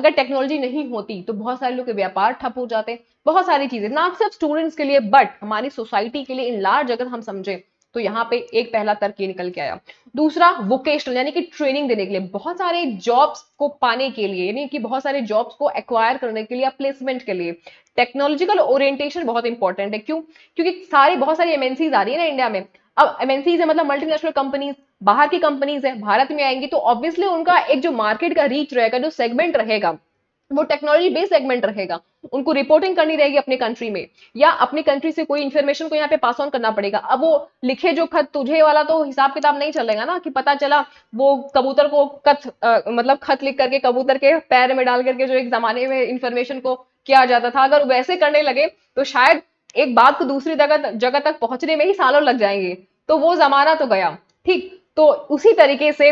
अगर टेक्नोलॉजी नहीं होती तो बहुत सारे लोग के व्यापार ठप हो जाते बहुत सारी चीजें ना सिर्फ स्टूडेंट्स के लिए बट हमारी सोसाइटी के लिए इन लार्ज अगर हम समझें तो यहाँ पे एक पहला तर्क ये निकल के आया दूसरा वोकेशनल यानी कि ट्रेनिंग देने के लिए बहुत सारे जॉब्स को पाने के लिए यानी कि बहुत सारे जॉब्स को एक्वायर करने के लिए प्लेसमेंट के लिए टेक्नोलॉजिकल ओरिएंटेशन बहुत इंपॉर्टेंट है क्यों क्योंकि सारे बहुत सारी एमएनसीज आ रही है ना इंडिया में अब एमएनसीज है मतलब मल्टीनेशनल कंपनीज बाहर की कंपनीज है भारत में आएंगी तो ऑब्वियसली उनका एक जो मार्केट का रीच रहेगा जो सेगमेंट रहेगा वो टेक्नोलॉजी बेस्ड सेगमेंट रहेगा उनको रिपोर्टिंग करनी रहेगी अपने कंट्री में या अपनी कंट्री से कोई इन्फॉर्मेशन को यहाँ पे पास ऑन करना पड़ेगा अब वो लिखे जो खत तुझे वाला तो हिसाब किताब नहीं चलेगा ना कि पता चला वो कबूतर को खत मतलब खत लिख करके कबूतर के पैर में डाल करके जो एक जमाने में इंफॉर्मेशन को किया जाता था अगर वैसे करने लगे तो शायद एक बात को तो दूसरी जगह तक पहुंचने में ही सालों लग जाएंगे तो वो जमाना तो गया ठीक तो उसी तरीके से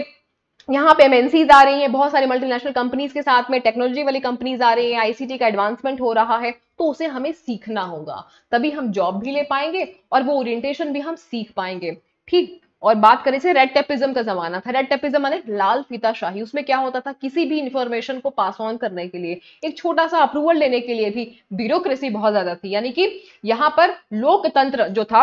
यहाँ पे एमएनसीज आ रही हैं बहुत सारी मल्टीनेशनल कंपनीज के साथ में टेक्नोलॉजी वाली कंपनीज आ रही हैं आईसीटी का एडवांसमेंट हो रहा है तो उसे हमें सीखना होगा तभी हम जॉब भी ले पाएंगे और वो ओरिएंटेशन भी हम सीख पाएंगे ठीक और बात करें से रेड टेपिज्म का जमाना था रेड टेपिज्म माने लाल फीताशाही उसमें क्या होता था किसी भी इंफॉर्मेशन को पास ऑन करने के लिए एक छोटा सा अप्रूवल लेने के लिए भी ब्यूरोक्रेसी बहुत ज्यादा थी यानी कि यहाँ पर लोकतंत्र जो था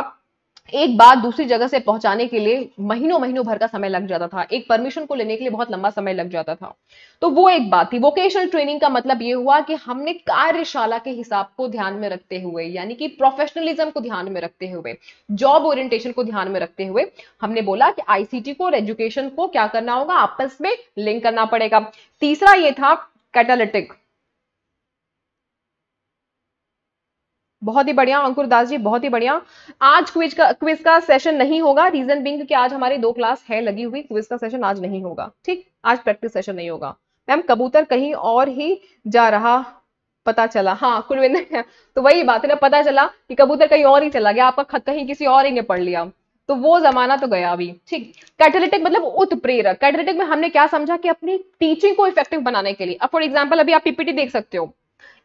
एक बात दूसरी जगह से पहुंचाने के लिए महीनों महीनों भर का समय लग जाता था एक परमिशन को लेने के लिए बहुत लंबा समय लग जाता था तो वो एक बात थी वोकेशनल ट्रेनिंग का मतलब ये हुआ कि हमने कार्यशाला के हिसाब को ध्यान में रखते हुए यानी कि प्रोफेशनलिज्म को ध्यान में रखते हुए जॉब ओरिएंटेशन को ध्यान में रखते हुए हमने बोला कि आईसीटी को और एजुकेशन को क्या करना होगा आपस में लिंक करना पड़ेगा तीसरा ये था कैटालिटिक बहुत ही बढ़िया अंकुर दास जी बहुत ही बढ़िया आज क्विज का क्विज का सेशन नहीं होगा रीजन बिंग कि आज हमारी दो क्लास है लगी हुई क्विज का सेशन आज नहीं होगा ठीक आज प्रैक्टिस सेशन नहीं होगा मैम कबूतर कहीं और ही जा रहा पता चला हाँ कुलविंदर तो वही बात है ना पता चला कि कबूतर कहीं और ही चला गया आपका खत कहीं किसी और ही ने पढ़ लिया तो वो जमाना तो गया अभी ठीक कैटलिटिक मतलब उत्प्रेरक कैटलिटिक में हमने क्या समझा कि अपनी टीचिंग को इफेक्टिव बनाने के लिए अब फॉर एग्जाम्पल अभी आप पीपीटी देख सकते हो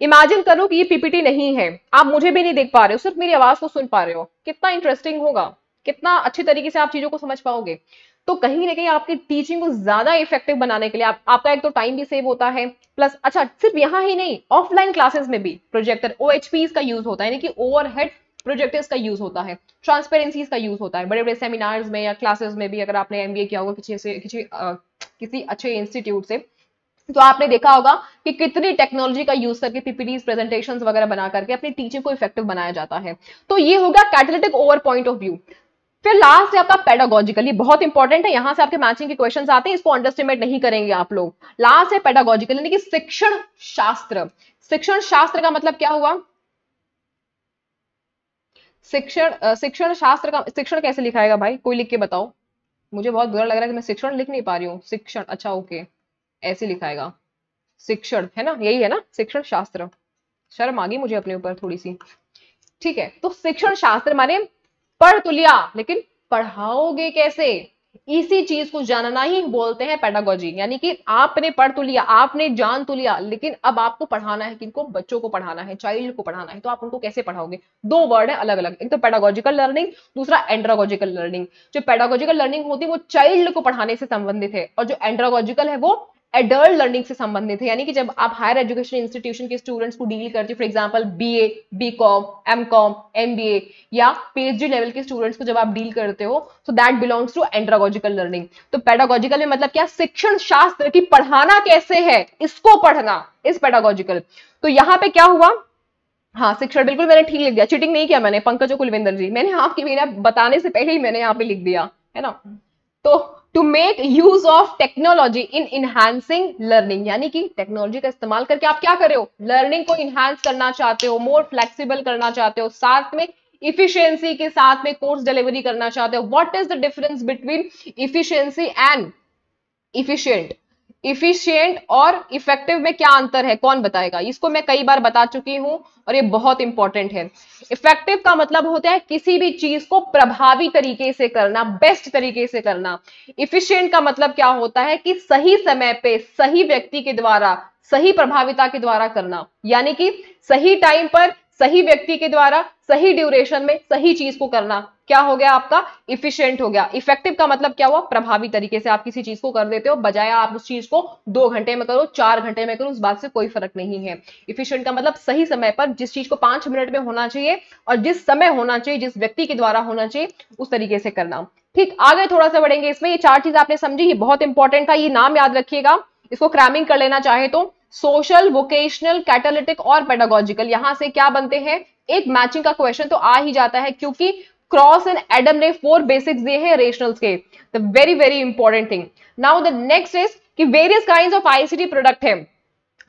इमेजिन करो कि ये पीपीटी नहीं है आप मुझे भी नहीं देख पा रहे हो सिर्फ मेरी आवाज को सुन पा रहे हो कितना इंटरेस्टिंग होगा कितना अच्छे तरीके से आप चीजों को समझ पाओगे तो कहीं ना कहीं आपकी टीचिंग को ज्यादा इफेक्टिव बनाने के लिए आप, आपका एक तो टाइम भी सेव होता है प्लस अच्छा सिर्फ यहाँ ही नहीं ऑफलाइन क्लासेस में भी प्रोजेक्टर ओ का यूज होता है यानी कि ओवरहेड प्रोजेक्टर्स का यूज होता है ट्रांसपेरेंसीज का यूज होता है बड़े बड़े सेमिनार्स में या क्लासेस में भी अगर आपने एमबीए किया होगा किसी से किसी किसी अच्छे इंस्टीट्यूट से तो आपने देखा होगा कि कितनी टेक्नोलॉजी का यूज करके पीपीडीज प्रेजेंटेशंस वगैरह बना करके अपनी टीचिंग को इफेक्टिव बनाया जाता है तो ये होगा catalytic over point of view फिर लास्ट है आपका पेडागोजिकली बहुत इंपॉर्टेंट है यहां से आपके मैचिंग के क्वेश्चन आते हैं इसको अंडरस्टिमेट नहीं करेंगे आप लोग लास्ट है पेडागोजिकल यानी कि शिक्षण शास्त्र शिक्षण शास्त्र का मतलब क्या हुआ शिक्षण शिक्षण शास्त्र का शिक्षण कैसे लिखाएगा भाई कोई लिख के बताओ मुझे बहुत बुरा लग रहा है कि मैं शिक्षण लिख नहीं पा रही हूँ शिक्षण अच्छा ओके okay. ऐसे लिखाएगा शिक्षण है ना यही है ना शिक्षण शास्त्र शर्म आ गई मुझे अपने ऊपर थोड़ी सी ठीक है तो शिक्षण शास्त्र माने पढ़ तो लिया लेकिन पढ़ाओगे कैसे इसी चीज को जानना ही बोलते हैं पेडागोजी यानी कि आपने पढ़ तो लिया आपने जान तो लिया लेकिन अब आपको पढ़ाना है किनको बच्चों को पढ़ाना है चाइल्ड को पढ़ाना है तो आप उनको कैसे पढ़ाओगे दो वर्ड है अलग अलग एक तो पेडागोजिकल लर्निंग दूसरा एंड्रागोजिकल लर्निंग जो पेडागोजिकल लर्निंग होती है वो चाइल्ड को पढ़ाने से संबंधित है और जो एंड्रागोजिकल है वो एडल्ट लर्निंग से संबंधित है यानी कि जब आप हायर एजुकेशन इंस्टीट्यूशन के स्टूडेंट्स को डील करते हो for example BA, BCom, MCom, MBA या पीएचडी लेवल के स्टूडेंट्स को जब आप डील करते हो so that belongs to andragogical learning तो पेडागोजिकल में मतलब क्या शिक्षण शास्त्र की पढ़ाना कैसे है इसको पढ़ना इस पेडागोजिकल तो यहाँ पे क्या हुआ हाँ शिक्षण बिल्कुल मैंने ठीक लिख दिया चिटिंग नहीं किया मैंने पंकजो कुलविंदर जी मैंने आपके मेरा बताने से पहले ही मैंने यहाँ पे लिख दिया है ना तो to make use of technology in enhancing learning यानी कि टेक्नोलॉजी का इस्तेमाल करके आप क्या कर रहे हो लर्निंग को इनहांस करना चाहते हो मोर फ्लेक्सीबल करना चाहते हो साथ में इफिशियंसी के साथ में कोर्स डिलीवरी करना चाहते हो what is the difference between efficiency and efficient efficient और इफेक्टिव में क्या अंतर है कौन बताएगा इसको मैं कई बार बता चुकी हूं और ये बहुत इंपॉर्टेंट है इफेक्टिव का मतलब होता है किसी भी चीज को प्रभावी तरीके से करना बेस्ट तरीके से करना इफिशियंट का मतलब क्या होता है कि सही समय पे सही व्यक्ति के द्वारा सही प्रभाविता के द्वारा करना यानी कि सही टाइम पर सही व्यक्ति के द्वारा सही ड्यूरेशन में सही चीज को करना क्या हो गया आपका इफिशियंट हो गया इफेक्टिव का मतलब क्या हुआ प्रभावी तरीके से आप किसी चीज को कर देते हो बजाय आप उस चीज को दो घंटे में करो चार घंटे में करो उस बात से कोई फर्क नहीं है इफिशियंट का मतलब सही समय पर जिस चीज को पांच मिनट में होना चाहिए और जिस समय होना चाहिए जिस व्यक्ति के द्वारा होना चाहिए उस तरीके से करना ठीक आगे थोड़ा सा बढ़ेंगे इसमें ये चार चीज आपने समझी ये बहुत इंपॉर्टेंट था ये नाम याद रखिएगा इसको क्रैमिंग कर लेना चाहे तो सोशल वोकेशनल कैटालिटिक और पेडागोजिकल यहां से क्या बनते हैं एक मैचिंग का क्वेश्चन तो आ ही जाता है क्योंकि क्रॉस एंड एडम ने फोर बेसिक्स दिए हैं रेशनल्स के the very very important thing now the next is कि various kind of ICT product है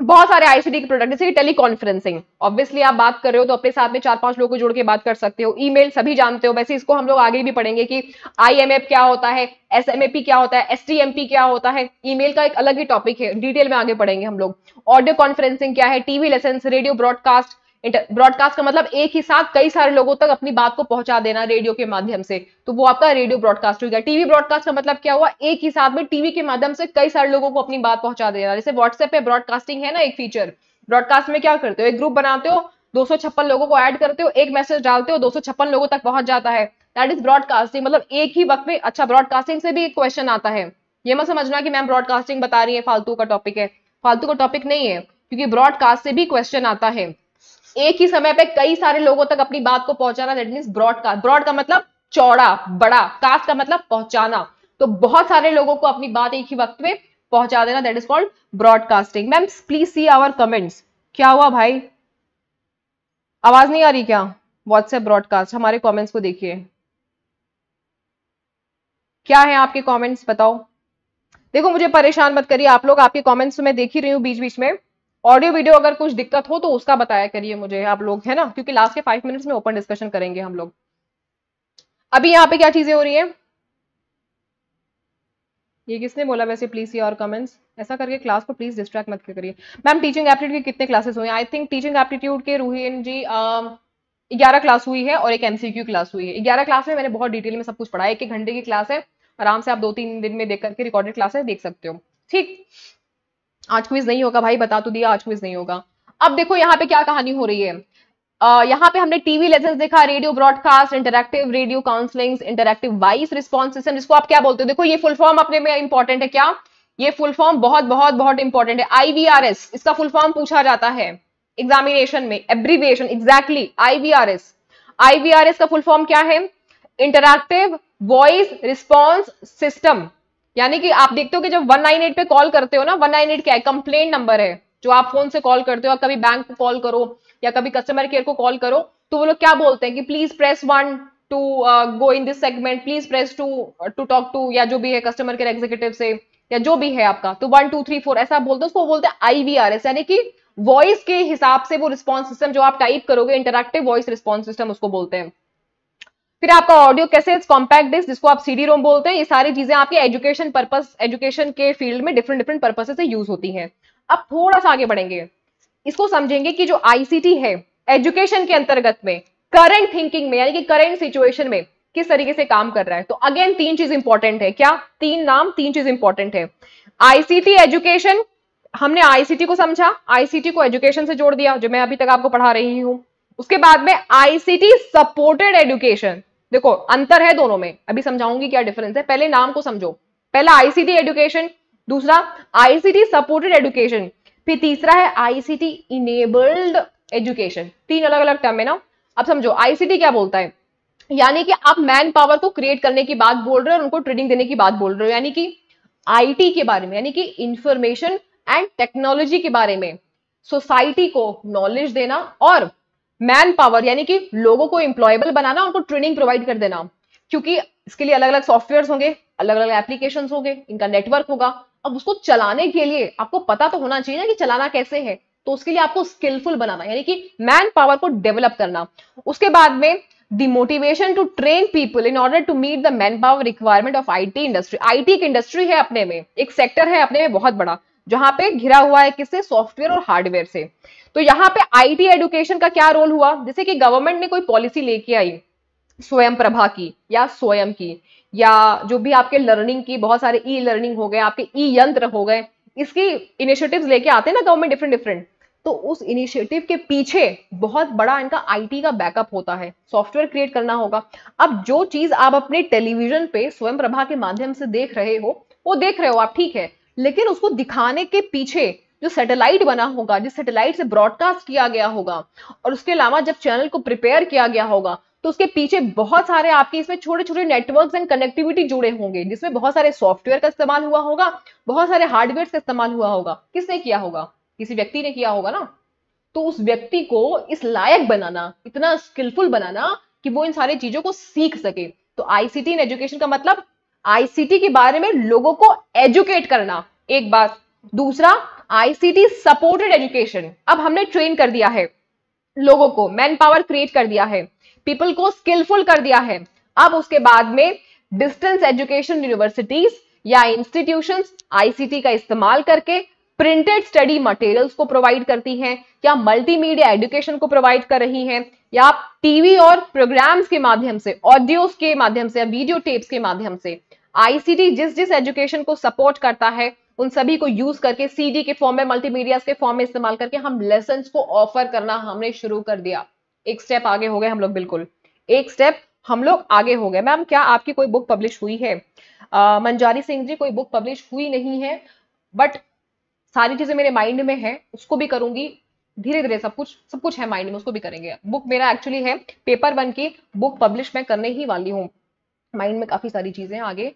बहुत सारे आईसीडी के प्रोडक्ट जैसे टेली कॉन्फ्रेंसिंग ऑब्वियसली आप बात कर रहे हो तो अपने साथ में चार पांच लोगों को जोड़ के बात कर सकते हो ईमेल सभी जानते हो वैसे इसको हम लोग आगे भी पढ़ेंगे कि आईएमएफ क्या होता है एसएमएपी क्या होता है एसटीएमपी क्या होता है ईमेल का एक अलग ही टॉपिक है डिटेल में आगे पढ़ेंगे हम लोग ऑडियो कॉन्फ्रेंसिंग क्या है TV lesson radio broadcast broadcast का मतलब एक ही साथ कई सारे लोगों तक अपनी बात को पहुंचा देना रेडियो के माध्यम से तो वो आपका रेडियो ब्रॉडकास्ट हो गया टीवी ब्रॉडकास्ट का मतलब क्या हुआ एक ही साथ में टीवी के माध्यम से कई सारे लोगों को अपनी बात पहुंचा देना जैसे व्हाट्सएप पे ब्रॉडकास्टिंग है ना एक फीचर ब्रॉडकास्ट में क्या करते हो एक ग्रुप बनाते हो दो लोगों को ऐड करते हो एक मैसेज डालते हो दो लोगों तक पहुंच जाता है दैट इज ब्रॉडकास्टिंग मतलब एक ही वक्त में अच्छा ब्रॉडकास्टिंग से भी एक क्वेश्चन आता है ये मत समझना कि मैम ब्रॉडकास्टिंग बता रही है फालतू का टॉपिक है फालतू का टॉपिक नहीं है क्योंकि ब्रॉडकास्ट से भी क्वेश्चन आता है एक ही समय पे कई सारे लोगों तक अपनी बात को पहुंचाना दैट मीन्स ब्रॉडकास्ट ब्रॉड का मतलब चौड़ा बड़ा कास्ट का मतलब पहुंचाना तो बहुत सारे लोगों को अपनी बात एक ही वक्त में पहुंचा देना that is called broadcasting ma'am please see our comments क्या हुआ भाई आवाज नहीं आ रही क्या व्हाट्सएप ब्रॉडकास्ट हमारे कमेंट्स को देखिए क्या है आपके कमेंट्स बताओ देखो मुझे परेशान मत करिए आप लोग आपके कमेंट्स में तो मैं देख ही रही हूँ बीच बीच में ऑडियो वीडियो अगर कुछ दिक्कत हो तो उसका बताया करिए मुझे आप लोग है ना क्योंकि लास्ट के फाइव मिनट्स में ओपन डिस्कशन करेंगे हम लोग अभी यहाँ पे क्या चीजें हो रही है ये किसने बोला वैसे प्लीज ये और कमेंट्स ऐसा करके क्लास को प्लीज डिस्ट्रैक्ट मत करिए मैम टीचिंग एप्टीट्यूड के कितने क्लासेस हुए आई थिंक टीचिंग एप्टीट्यूड के रूहीन जी ग्यारह क्लास हुई है और एक एमसीक्यू क्लास हुई है ग्यारह क्लास में मैंने बहुत डिटेल में सब कुछ पढ़ा है एक एक घंटे की क्लास है आराम से आप दो तीन दिन में देख करके रिकॉर्डेड क्लासेस देख सकते हो ठीक आज क्विज नहीं होगा भाई बता तो दिया आज क्विज नहीं होगा अब देखो यहाँ पे क्या कहानी हो रही है Uh, यहाँ पे हमने टीवी लेसन देखा radio broadcast interactive radio counselling interactive voice response system जिसको आप क्या बोलते हो देखो ये फुल फॉर्म अपने में इंपॉर्टेंट है क्या ये फुल फॉर्म बहुत बहुत बहुत इंपॉर्टेंट है आईवीआरएस इसका फुल फॉर्म पूछा जाता है एग्जामिनेशन में एब्रीविएशन एग्जैक्टली आईवीआरएस आईवीआरएस का फुल फॉर्म क्या है इंटरक्टिव वॉइस रिस्पॉन्स सिस्टम यानी कि आप देखते हो कि जब 198 पे कॉल करते हो ना 198 क्या है कंप्लेन नंबर है जो आप फोन से कॉल करते हो कभी बैंक को कॉल करो या कभी कस्टमर केयर को कॉल करो तो वो लोग क्या बोलते हैं कि please press one to go in this segment please press two to talk to या जो भी है कस्टमर केयर एग्जीक्यूटिव से या जो भी है आपका तो वन टू थ्री फोर ऐसा बोलते हो उसको बोलते हैं आईवीआरएस यानी कि वॉइस के हिसाब से वो रिस्पॉन्स सिस्टम जो आप टाइप करोगे इंटरक्टिव वॉइस रिस्पॉन्स सिस्टम उसको बोलते हैं फिर आपका ऑडियो कैसे कॉम्पैक्ट डिस्क जिसको आप सीडी रोम बोलते हैं ये सारी चीजें आपके एजुकेशन पर्पस एजुकेशन के फील्ड में डिफरेंट डिफरेंट पर्पज से यूज होती है अब थोड़ा सा आगे बढ़ेंगे इसको समझेंगे कि जो आईसीटी है एजुकेशन के अंतर्गत में करंट थिंकिंग में यानी कि करंट सिचुएशन में किस तरीके से काम कर रहा है तो अगेन तीन चीज इंपॉर्टेंट है क्या तीन नाम तीन चीज इंपॉर्टेंट है आईसीटी एजुकेशन हमने आईसीटी को समझा आईसीटी को एजुकेशन से जोड़ दिया जो मैं अभी तक आपको पढ़ा रही हूँ उसके बाद में आईसीटी सपोर्टेड एजुकेशन देखो अंतर है दोनों में अभी समझाऊंगी क्या डिफरेंस है पहले नाम को समझो पहला आईसीटी एजुकेशन दूसरा आईसीटी सपोर्टेड एजुकेशन फिर तीसरा है आईसीटी इनेबल्ड एजुकेशन तीन अलग अलग टर्म है ना अब समझो आईसीटी क्या बोलता है यानी कि आप मैन पावर को क्रिएट करने की बात बोल रहे हो और उनको ट्रेनिंग देने की बात बोल रहे हो यानी कि आईटी के बारे में यानी कि इंफॉर्मेशन एंड टेक्नोलॉजी के बारे में सोसाइटी को नॉलेज देना और मैन पावर यानी कि लोगों को इंप्लॉयबल बनाना उनको ट्रेनिंग प्रोवाइड कर देना क्योंकि इसके लिए अलग अलग सॉफ्टवेयर होंगे अलग अलग एप्लीकेशन होंगे इनका नेटवर्क होगा अब उसको चलाने के लिए आपको पता तो होना चाहिए ना कि चलाना कैसे है तो उसके लिए आपको स्किलफुल बनाना यानी कि मैन पावर को डेवलप करना उसके बाद में to train people in order to meet the manpower requirement of I T industry I T की इंडस्ट्री है अपने में एक सेक्टर है अपने में बहुत बड़ा जहां पे घिरा हुआ है किससे सॉफ्टवेयर और हार्डवेयर से तो यहाँ पे आईटी एडुकेशन का क्या रोल हुआ जैसे कि गवर्नमेंट ने कोई पॉलिसी लेके आई स्वयं प्रभा की या स्वयं की या जो भी आपके लर्निंग की बहुत सारे ई लर्निंग हो गए आपके ई यंत्र हो गए इसकी इनिशिएटिव लेके आते हैं ना गवर्नमेंट डिफरेंट डिफरेंट तो उस इनिशिएटिव के पीछे बहुत बड़ा इनका आईटी का बैकअप होता है सॉफ्टवेयर क्रिएट करना होगा अब जो चीज आप अपने टेलीविजन पे स्वयं प्रभा के माध्यम से देख रहे हो वो देख रहे हो आप ठीक है लेकिन उसको दिखाने के पीछे जो सैटेलाइट बना होगा जिस सैटेलाइट से ब्रॉडकास्ट किया गया होगा और उसके अलावा जब चैनल को प्रिपेयर किया गया होगा तो उसके पीछे बहुत सारे आपके इसमें छोटे छोटे नेटवर्क एंड कनेक्टिविटी जुड़े होंगे जिसमें बहुत सारे सॉफ्टवेयर का इस्तेमाल हुआ होगा बहुत सारे हार्डवेयर का इस्तेमाल हुआ होगा किसने किया होगा किसी व्यक्ति ने किया होगा ना तो उस व्यक्ति को इस लायक बनाना इतना स्किलफुल बनाना कि वो इन सारी चीजों को सीख सके तो आईसीटी इन एजुकेशन का मतलब आईसीटी के बारे में लोगों को एजुकेट करना एक बात दूसरा आईसीटी सपोर्टेड एजुकेशन अब हमने ट्रेन कर दिया है लोगों को मैन पावर क्रिएट कर दिया है पीपल को स्किलफुल कर दिया है अब उसके बाद में डिस्टेंस एजुकेशन यूनिवर्सिटीज या इंस्टीट्यूशन आईसीटी का इस्तेमाल करके प्रिंटेड स्टडी मटेरियल्स को प्रोवाइड करती हैं या मल्टीमीडिया एजुकेशन को प्रोवाइड कर रही हैं या टीवी और प्रोग्राम्स के माध्यम से ऑडियोस के माध्यम से या वीडियो टेप्स के माध्यम से आईसीडी जिस जिस एजुकेशन को सपोर्ट करता है उन सभी को यूज करके सीडी के फॉर्म में मल्टीमीडिया के फॉर्म में इस्तेमाल करके हम लेसन को ऑफर करना हमने शुरू कर दिया एक स्टेप आगे हो गए हम लोग बिल्कुल एक स्टेप हम लोग आगे हो गए मैम क्या आपकी कोई बुक पब्लिश हुई है मंजारी सिंह जी कोई बुक पब्लिश हुई नहीं है बट सारी चीजें मेरे माइंड में है उसको भी करूंगी धीरे धीरे सब कुछ सब कुछ है माइंड में उसको भी करेंगे बुक मेरा एक्चुअली है पेपर वन की बुक पब्लिश मैं करने ही वाली हूँ माइंड में काफी सारी चीजें आगे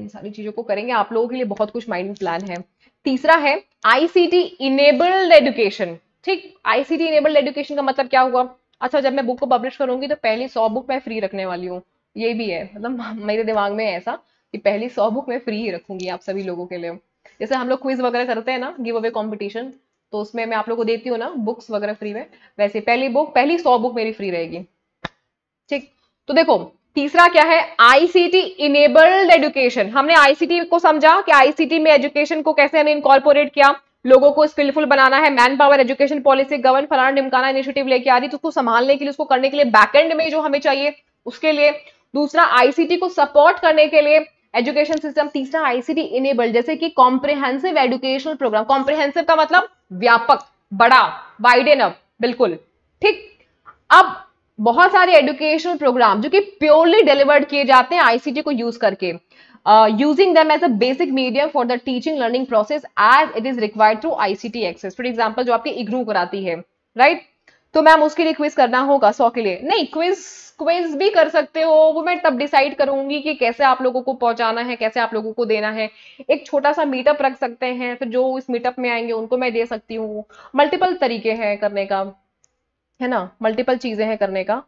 इन सारी चीजों को करेंगे आप लोगों के लिए बहुत कुछ माइंड प्लान है तीसरा है आईसीटी इनेबल्ड एजुकेशन ठीक आईसीटी इनेबल्ड एजुकेशन का मतलब क्या हुआ अच्छा जब मैं बुक को पब्लिश करूंगी तो पहली सौ बुक मैं फ्री रखने वाली हूँ ये भी है मतलब मेरे दिमाग में ऐसा कि पहली सौ बुक मैं फ्री ही रखूंगी आप सभी लोगों के लिए जैसे हम लोग क्विज वगैरह करते हैं ना गिव अवे कॉम्पिटिशन तो उसमें मैं आप लोगों को देती हूँ ना बुक्स वगैरह फ्री में वैसे पहली बुक पहली सौ बुक मेरी फ्री रहेगी ठीक तो देखो तीसरा क्या है आईसीटी इनेबल्ड एजुकेशन हमने आईसीटी को समझा कि आईसीटी में एजुकेशन को कैसे हमें इनकॉर्पोरेट किया लोगों को स्किलफुल बनाना है manpower education policy govern फलाना निमकाना इनिशिएटिव लेके आ रही तो उसको संभालने के लिए उसको करने के लिए बैकएंड में जो हमें चाहिए उसके लिए दूसरा आईसीटी को सपोर्ट करने के लिए एजुकेशन सिस्टम तीसरा आईसीटी इनेबल्ड जैसे कि कॉम्प्रिहेंसिव एजुकेशनल प्रोग्राम कॉम्प्रिहेंसिव का मतलब व्यापक बड़ा वाइड एनफ बिल्कुल ठीक अब बहुत सारे एडुकेशनल प्रोग्राम जो कि प्योरली डिलीवर्ड किए जाते हैं आईसीटी को यूज करके using them as a basic medium for the teaching learning process as it is required to ICT access for example जो आपकी इग्नू कराती है राइट right? तो मैम उसके लिए क्विज करना होगा सौ के लिए नहीं क्विज क्विज भी कर सकते हो वो मैं तब डिसाइड करूंगी कि कैसे आप लोगों को पहुंचाना है कैसे आप लोगों को देना है एक छोटा सा मीटअप रख सकते हैं फिर जो इस मीटअप में आएंगे उनको मैं दे सकती हूँ मल्टीपल तरीके हैं करने का है ना मल्टीपल चीज़ें हैं करने का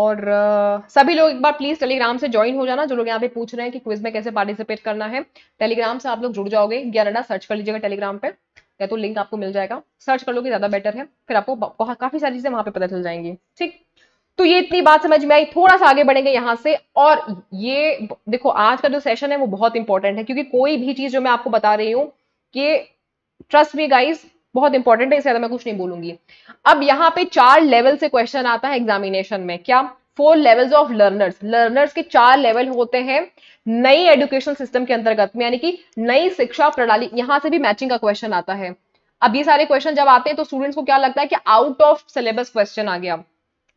और uh, सभी लोग एक बार प्लीज़ टेलीग्राम से ज्वाइन हो जाना जो लोग यहाँ पे पूछ रहे हैं कि क्विज में कैसे पार्टिसिपेट करना है टेलीग्राम से आप लोग जुड़ जाओगे ग्यारडा सर्च कर लीजिएगा टेलीग्राम पे या तो लिंक आपको मिल जाएगा सर्च कर लोगे ज़्यादा बेटर है फिर आपको काफ़ी सारी चीज़ें वहाँ पर पता चल जाएंगी ठीक तो ये इतनी बात समझ में आई थोड़ा सा आगे बढ़ेंगे यहाँ से और ये देखो आज का जो सेशन है वो बहुत इंपॉर्टेंट है क्योंकि कोई भी चीज़ जो मैं आपको बता रही हूँ कि ट्रस्ट मी गाइज बहुत इंपॉर्टेंट है इससे मैं कुछ नहीं बोलूंगी अब यहाँ पे चार लेवल से क्वेश्चन आता है एग्जामिनेशन में क्या four levels of learners learners के चार लेवल होते हैं नई एजुकेशन सिस्टम के अंतर्गत में यानी कि नई शिक्षा प्रणाली यहां से भी मैचिंग का क्वेश्चन आता है अब ये सारे क्वेश्चन जब आते हैं तो स्टूडेंट्स को क्या लगता है कि आउट ऑफ सिलेबस क्वेश्चन आ गया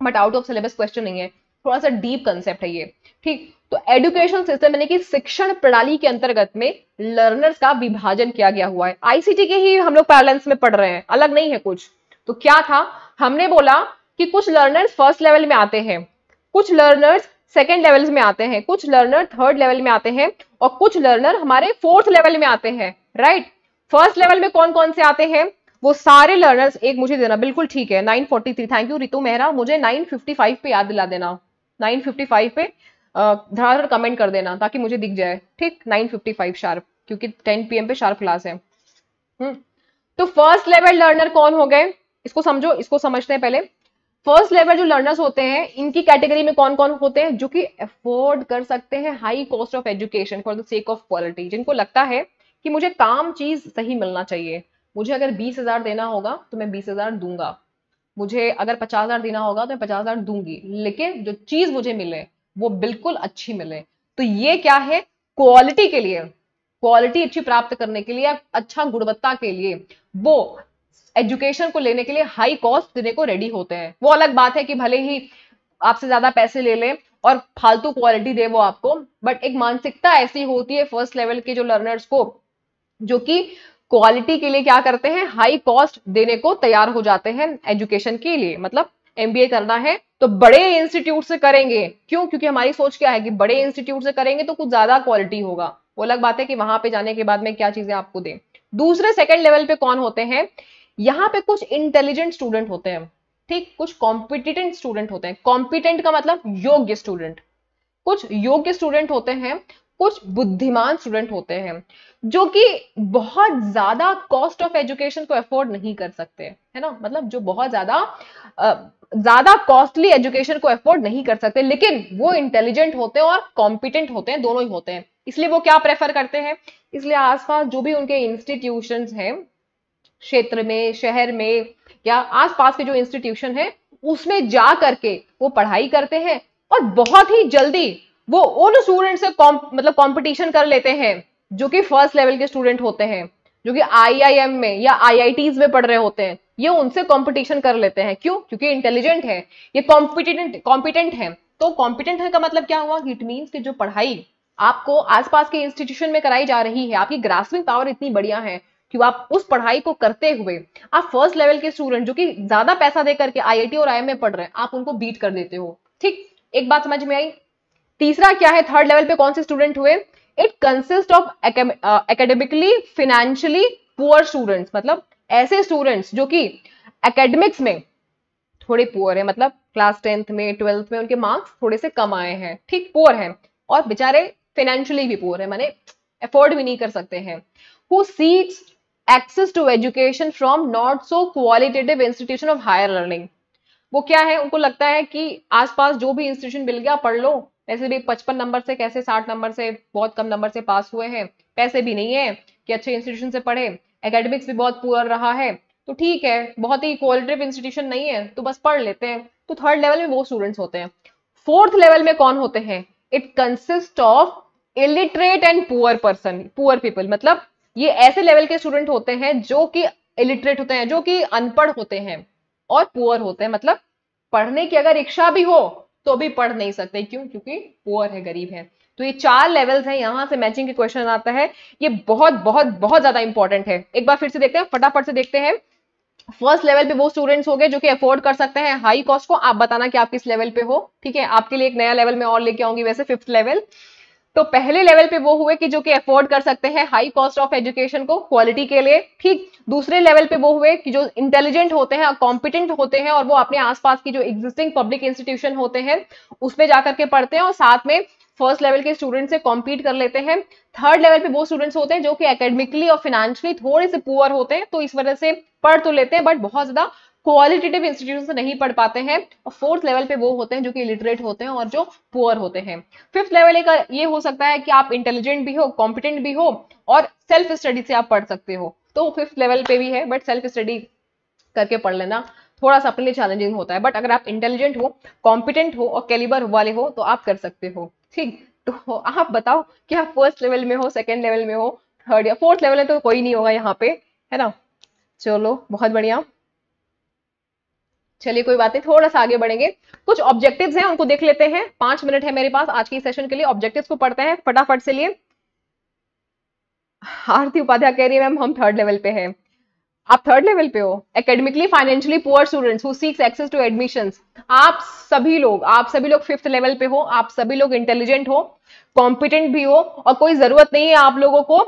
but out of syllabus question नहीं है थोड़ा सा डीप कंसेप्ट है ये ठीक तो एजुकेशन सिस्टम यानी कि शिक्षण प्रणाली के अंतर्गत में लर्नर्स का विभाजन किया गया हुआ है आईसीटी के ही हम लोग पैरेलल्स में पढ़ रहे हैं अलग नहीं है कुछ तो क्या था हमने बोला कि कुछ लर्नर्स फर्स्ट लेवल में आते हैं कुछ लर्नर्स सेकेंड लेवल में आते हैं कुछ लर्नर थर्ड लेवल में आते हैं और कुछ लर्नर हमारे फोर्थ लेवल में आते हैं राइट फर्स्ट लेवल में कौन कौन से आते हैं वो सारे लर्नर्स एक मुझे देना बिल्कुल ठीक है 943 थैंक यू रितु मेहरा मुझे 955 पे याद दिला देना 955 पे धड़ाधड़ कमेंट कर देना ताकि मुझे दिख जाए ठीक 9:55 शार्प क्योंकि 10 पीएम पे शार्प क्लास है हुँ? हम्म, तो फर्स्ट लेवल लर्नर कौन हो गए इसको समझो इसको समझते हैं पहले फर्स्ट लेवल जो लर्नर्स होते हैं इनकी कैटेगरी में कौन कौन होते हैं जो कि अफोर्ड कर सकते हैं high cost of education for the sake of quality जिनको लगता है कि मुझे काम चीज सही मिलना चाहिए मुझे अगर बीस हजार देना होगा तो मैं बीस हजार दूंगा मुझे अगर पचास हजार देना होगा तो मैं पचास हजार दूंगी लेकिन जो चीज मुझे मिले वो बिल्कुल अच्छी मिले तो ये क्या है क्वालिटी के लिए क्वालिटी अच्छी प्राप्त करने के लिए अच्छा गुणवत्ता के लिए वो एजुकेशन को लेने के लिए हाई कॉस्ट देने को रेडी होते हैं वो अलग बात है कि भले ही आपसे ज्यादा पैसे ले लें और फालतू क्वालिटी दे वो आपको बट एक मानसिकता ऐसी होती है फर्स्ट लेवल के जो लर्नर्स को जो कि क्वालिटी के लिए क्या करते हैं हाई कॉस्ट देने को तैयार हो जाते हैं एजुकेशन के लिए मतलब एमबीए करना है तो बड़े इंस्टीट्यूट से करेंगे क्यों क्योंकि हमारी सोच क्या है कि बड़े इंस्टीट्यूट से करेंगे तो कुछ ज्यादा क्वालिटी होगा वो अलग बात है कि वहां पे जाने के बाद में क्या चीजें आपको दें दूसरे सेकेंड लेवल पे कौन होते हैं यहाँ पे कुछ इंटेलिजेंट स्टूडेंट होते हैं ठीक कुछ कॉम्पिटिटेंट स्टूडेंट होते हैं कॉम्पिटेंट का मतलब योग्य स्टूडेंट कुछ योग्य स्टूडेंट होते हैं कुछ बुद्धिमान स्टूडेंट होते हैं जो कि बहुत ज्यादा कॉस्ट ऑफ एजुकेशन को अफोर्ड नहीं कर सकते है ना मतलब जो बहुत ज्यादा ज्यादा कॉस्टली एजुकेशन को अफोर्ड नहीं कर सकते लेकिन वो इंटेलिजेंट होते हैं और कॉम्पिटेंट होते हैं दोनों ही होते हैं इसलिए वो क्या प्रेफर करते हैं इसलिए आसपास जो भी उनके इंस्टीट्यूशन हैं क्षेत्र में शहर में या आसपास के जो इंस्टीट्यूशन है उसमें जा करके वो पढ़ाई करते हैं और बहुत ही जल्दी वो उन स्टूडेंट से कॉम मतलब कॉम्पिटिशन कर लेते हैं जो कि फर्स्ट लेवल के स्टूडेंट होते हैं जो कि आईआईएम में या आईआईटीज में पढ़ रहे होते हैं ये उनसे कंपटीशन कर लेते हैं क्यों क्योंकि इंटेलिजेंट है ये कॉम्पिटेंट कॉम्पिटेंट है तो कॉम्पिटेंट है का मतलब क्या हुआ इट मीन्स की जो पढ़ाई आपको आसपास के इंस्टीट्यूशन में कराई जा रही है आपकी ग्रास्पिंग पावर इतनी बढ़िया है कि आप उस पढ़ाई को करते हुए आप फर्स्ट लेवल के स्टूडेंट जो कि ज्यादा पैसा दे करके आईआईटी और आई में पढ़ रहे हैं आप उनको बीट कर देते हो ठीक एक बात समझ में आई तीसरा क्या है थर्ड लेवल पे कौन से स्टूडेंट हुए it consist of academically financially poor students मतलब ऐसे स्टूडेंट्स जो कि एकेडमिक्स में थोड़े पुअर है मतलब क्लास टेंथ में ट्वेल्थ में उनके मार्क्स थोड़े से कम आए हैं ठीक पुअर हैं और बेचारे फिनेंशियली भी पुअर है माने एफोर्ड भी नहीं कर सकते हैं who seeks access to education from not so qualitative institution of higher learning वो क्या है उनको लगता है कि आसपास जो भी इंस्टीट्यूशन मिल गया पढ़ लो वैसे भी पचपन नंबर से कैसे साठ नंबर से बहुत कम नंबर से पास हुए हैं पैसे भी नहीं है कि अच्छे इंस्टीट्यूशन से पढ़े एकेडमिक्स भी बहुत पुअर रहा है तो ठीक है बहुत ही क्वालिटेटिव इंस्टीट्यूशन नहीं है तो बस पढ़ लेते हैं तो थर्ड लेवल में वो स्टूडेंट्स होते हैं फोर्थ लेवल में कौन होते हैं it consist of illiterate and poor person poor people मतलब ये ऐसे लेवल के स्टूडेंट होते हैं जो कि इलिटरेट होते हैं जो कि अनपढ़ होते हैं और पुअर होते हैं मतलब पढ़ने की अगर इच्छा भी हो तो भी पढ़ नहीं सकते क्यों क्योंकि पुअर है गरीब है तो ये चार लेवल्स हैं यहां से मैचिंग के क्वेश्चन आता है ये बहुत बहुत बहुत ज्यादा इंपॉर्टेंट है एक बार फिर से देखते हैं फटाफट से देखते हैं फर्स्ट लेवल पे वो स्टूडेंट्स हो गए जो कि अफोर्ड कर सकते हैं हाई कॉस्ट को आप बताना कि आप किस लेवल पे हो ठीक है आपके लिए एक नया लेवल में और लेके आऊंगी वैसे फिफ्थ लेवल तो पहले लेवल पे वो हुए कि जो कि अफोर्ड कर सकते हैं हाई कॉस्ट ऑफ एजुकेशन को क्वालिटी के लिए ठीक दूसरे लेवल पे वो हुए कि जो इंटेलिजेंट होते हैं कॉम्पिटेंट होते हैं और वो अपने आसपास की जो एग्जिस्टिंग पब्लिक इंस्टीट्यूशन होते हैं उसमें जाकर के पढ़ते हैं और साथ में फर्स्ट लेवल के स्टूडेंट से कॉम्पीट कर लेते हैं थर्ड लेवल पे वो स्टूडेंट्स होते हैं जो कि एकेडमिकली और फाइनेंशियली थोड़े से पुअर होते हैं तो इस वजह से पढ़ तो लेते हैं बट बहुत ज्यादा क्वालिटेटिव इंस्टीट्यूशन से नहीं पढ़ पाते हैं और फोर्थ लेवल पे वो होते हैं जो कि इलिटरेट होते हैं और जो पुअर होते हैं फिफ्थ लेवल एक ये हो सकता है कि आप इंटेलिजेंट भी हो कॉम्पिटेंट भी हो और सेल्फ स्टडी से आप पढ़ सकते हो तो फिफ्थ लेवल पे भी है बट सेल्फ स्टडी करके पढ़ लेना थोड़ा सा अपने लिए चैलेंजिंग होता है बट अगर आप इंटेलिजेंट हो कॉम्पिटेंट हो और कैलिबर वाले हो तो आप कर सकते हो ठीक तो आप बताओ कि आप फर्स्ट लेवल में हो सेकेंड लेवल में हो थर्ड या फोर्थ लेवल में तो कोई नहीं होगा यहाँ पे है ना चलो बहुत बढ़िया चलिए कोई बात नहीं थोड़ा सा आगे बढ़ेंगे कुछ ऑब्जेक्टिव्स हैं उनको देख लेते हैं पांच मिनट है मेरे पास आज के सेशन के लिए ऑब्जेक्टिव्स को पढ़ते हैं फटाफट से लिए आरती उपाध्याय कह रही है मैम हम थर्ड लेवल पे हैं आप थर्ड लेवल पे हो academically financially poor students who seeks access to admission आप सभी लोग आप सभी लोग फिफ्थ लेवल पे हो आप सभी लोग इंटेलिजेंट हो कॉम्पिटेंट भी हो और कोई जरूरत नहीं है आप लोगों को